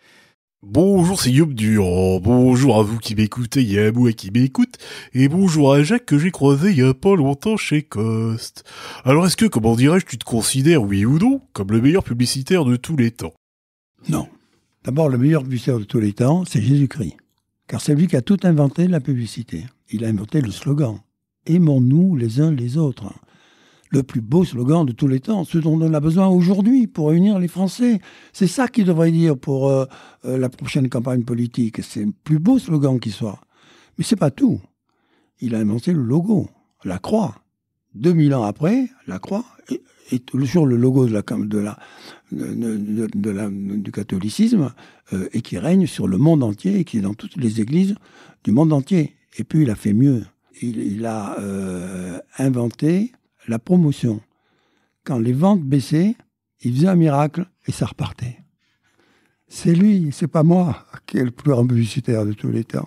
Bonjour, c'est Yop Durand. bonjour à vous qui m'écoutez, et à qui m'écoute. Et bonjour à Jacques que j'ai croisé il y a pas longtemps chez Coste. Alors est-ce que, comment dirais-je, tu te considères, oui ou non, comme le meilleur publicitaire de tous les temps Non. D'abord, le meilleur publicitaire de tous les temps, c'est Jésus-Christ. Car c'est lui qui a tout inventé la publicité. Il a inventé le slogan. Aimons-nous les uns les autres. Le plus beau slogan de tous les temps, ce dont on a besoin aujourd'hui pour réunir les Français. C'est ça qu'il devrait dire pour euh, euh, la prochaine campagne politique. C'est le plus beau slogan qui soit. Mais c'est pas tout. Il a inventé le logo, la croix. 2000 ans après, la croix, est sur le logo de la, de de, la du catholicisme euh, et qui règne sur le monde entier et qui est dans toutes les églises du monde entier. Et puis il a fait mieux. Il, a euh, inventé la promotion. Quand les ventes baissaient, il faisait un miracle et ça repartait. C'est lui, c'est pas moi qui est le plus grand publicitaire de tous les temps.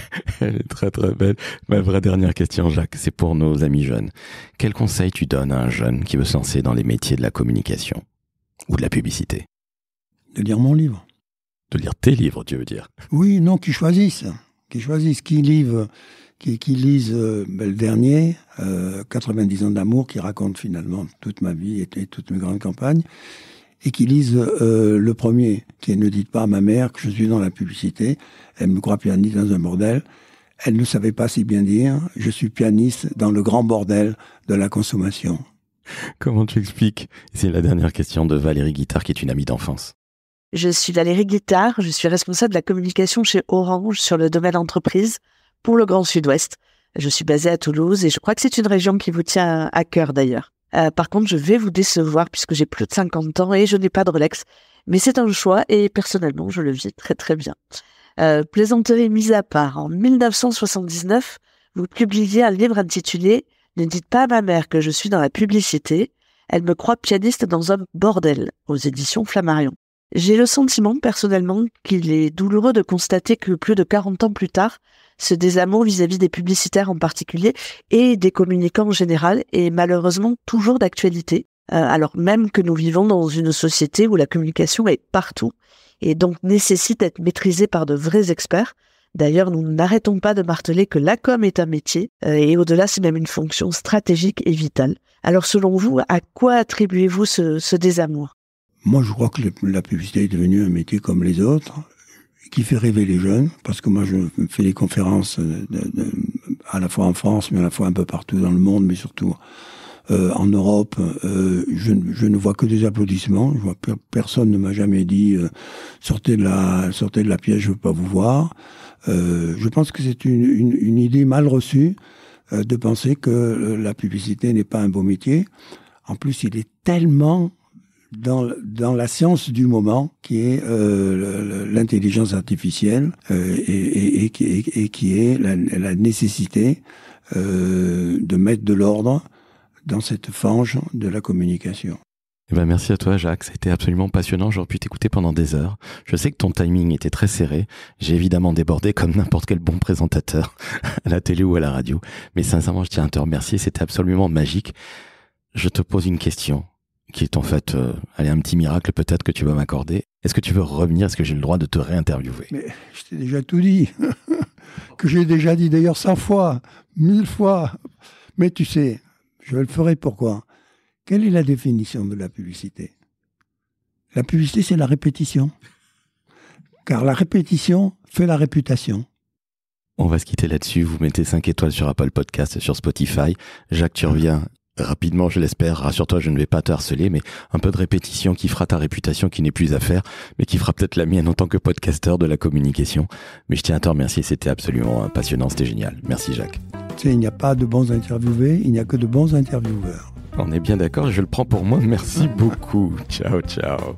Elle est très très belle. Ma vraie dernière question, Jacques, c'est pour nos amis jeunes. Quel conseil tu donnes à un jeune qui veut se lancer dans les métiers de la communication ou de la publicité De lire mon livre. De lire tes livres, tu veux dire Oui, non, qu'ils choisissent. Qu'ils choisissent, qui lisent, qui, qui lisent euh, le dernier, 90 euh, ans d'amour, qui raconte finalement toute ma vie et toutes mes grandes campagnes et qui lisent euh, le premier, qui Ne dites pas à ma mère que je suis dans la publicité, elle me croit pianiste dans un bordel. Elle ne savait pas si bien dire, je suis pianiste dans le grand bordel de la consommation. Comment tu expliques C'est la dernière question de Valérie Guittard, qui est une amie d'enfance. Je suis Valérie Guittard, je suis responsable de la communication chez Orange sur le domaine entreprise pour le Grand Sud-Ouest. Je suis basée à Toulouse et je crois que c'est une région qui vous tient à cœur d'ailleurs. Euh, par contre, je vais vous décevoir puisque j'ai plus de 50 ans et je n'ai pas de Rolex. Mais c'est un choix et personnellement, je le vis très très bien. Euh, plaisanterie mise à part, en 1979, vous publiez un livre intitulé Ne dites pas à ma mère que je suis dans la publicité. Elle me croit pianiste dans un bordel aux éditions Flammarion. J'ai le sentiment personnellement qu'il est douloureux de constater que plus de 40 ans plus tard, ce désamour vis-à-vis des publicitaires en particulier et des communicants en général est malheureusement toujours d'actualité, euh, alors même que nous vivons dans une société où la communication est partout et donc nécessite d'être maîtrisée par de vrais experts. D'ailleurs, nous n'arrêtons pas de marteler que la com est un métier euh, et au-delà, c'est même une fonction stratégique et vitale. Alors selon vous, à quoi attribuez-vous ce désamour moi, je crois que la publicité est devenue un métier comme les autres, qui fait rêver les jeunes, parce que moi, je fais des conférences euh, à la fois en France, mais à la fois un peu partout dans le monde, mais surtout euh, en Europe, euh, je, ne vois que des applaudissements. Je vois personne ne m'a jamais dit sortez de la sortez de la pièce, je veux pas vous voir. je pense que c'est une, une, une, idée mal reçue de penser que la publicité n'est pas un beau métier. En plus, il est tellement dans, la science du moment, qui est euh, l'intelligence artificielle euh, et, qui est, la, nécessité euh, de mettre de l'ordre dans cette fange de la communication. Eh ben, merci à toi Jacques, c'était absolument passionnant, j'aurais pu t'écouter pendant des heures. Je sais que ton timing était très serré, j'ai évidemment débordé comme n'importe quel bon présentateur à la télé ou à la radio, mais sincèrement je tiens à te remercier, c'était absolument magique. Je te pose une question, qui est en fait euh, un petit miracle peut-être que tu vas m'accorder. Est-ce que tu veux revenir Est-ce que j'ai le droit de te réinterviewer Mais je t'ai déjà tout dit. que j'ai déjà dit d'ailleurs 100 fois, 1000 fois. Mais tu sais, je le ferai pourquoi Quelle est la définition de la publicité La publicité, c'est la répétition. Car la répétition fait la réputation. On va se quitter là-dessus. Vous mettez 5 étoiles sur Apple Podcast sur Spotify. Jacques, tu reviens rapidement, je l'espère. Rassure-toi, je ne vais pas te harceler, mais un peu de répétition qui fera ta réputation qui n'est plus à faire, mais qui fera peut-être la mienne en tant que podcasteur de la communication. Mais je tiens à te remercier, c'était absolument passionnant, c'était génial. Merci Jacques. Il n'y a pas de bons interviewés, il n'y a que de bons intervieweurs. On est bien d'accord, je le prends pour moi. Merci beaucoup. Ciao, ciao.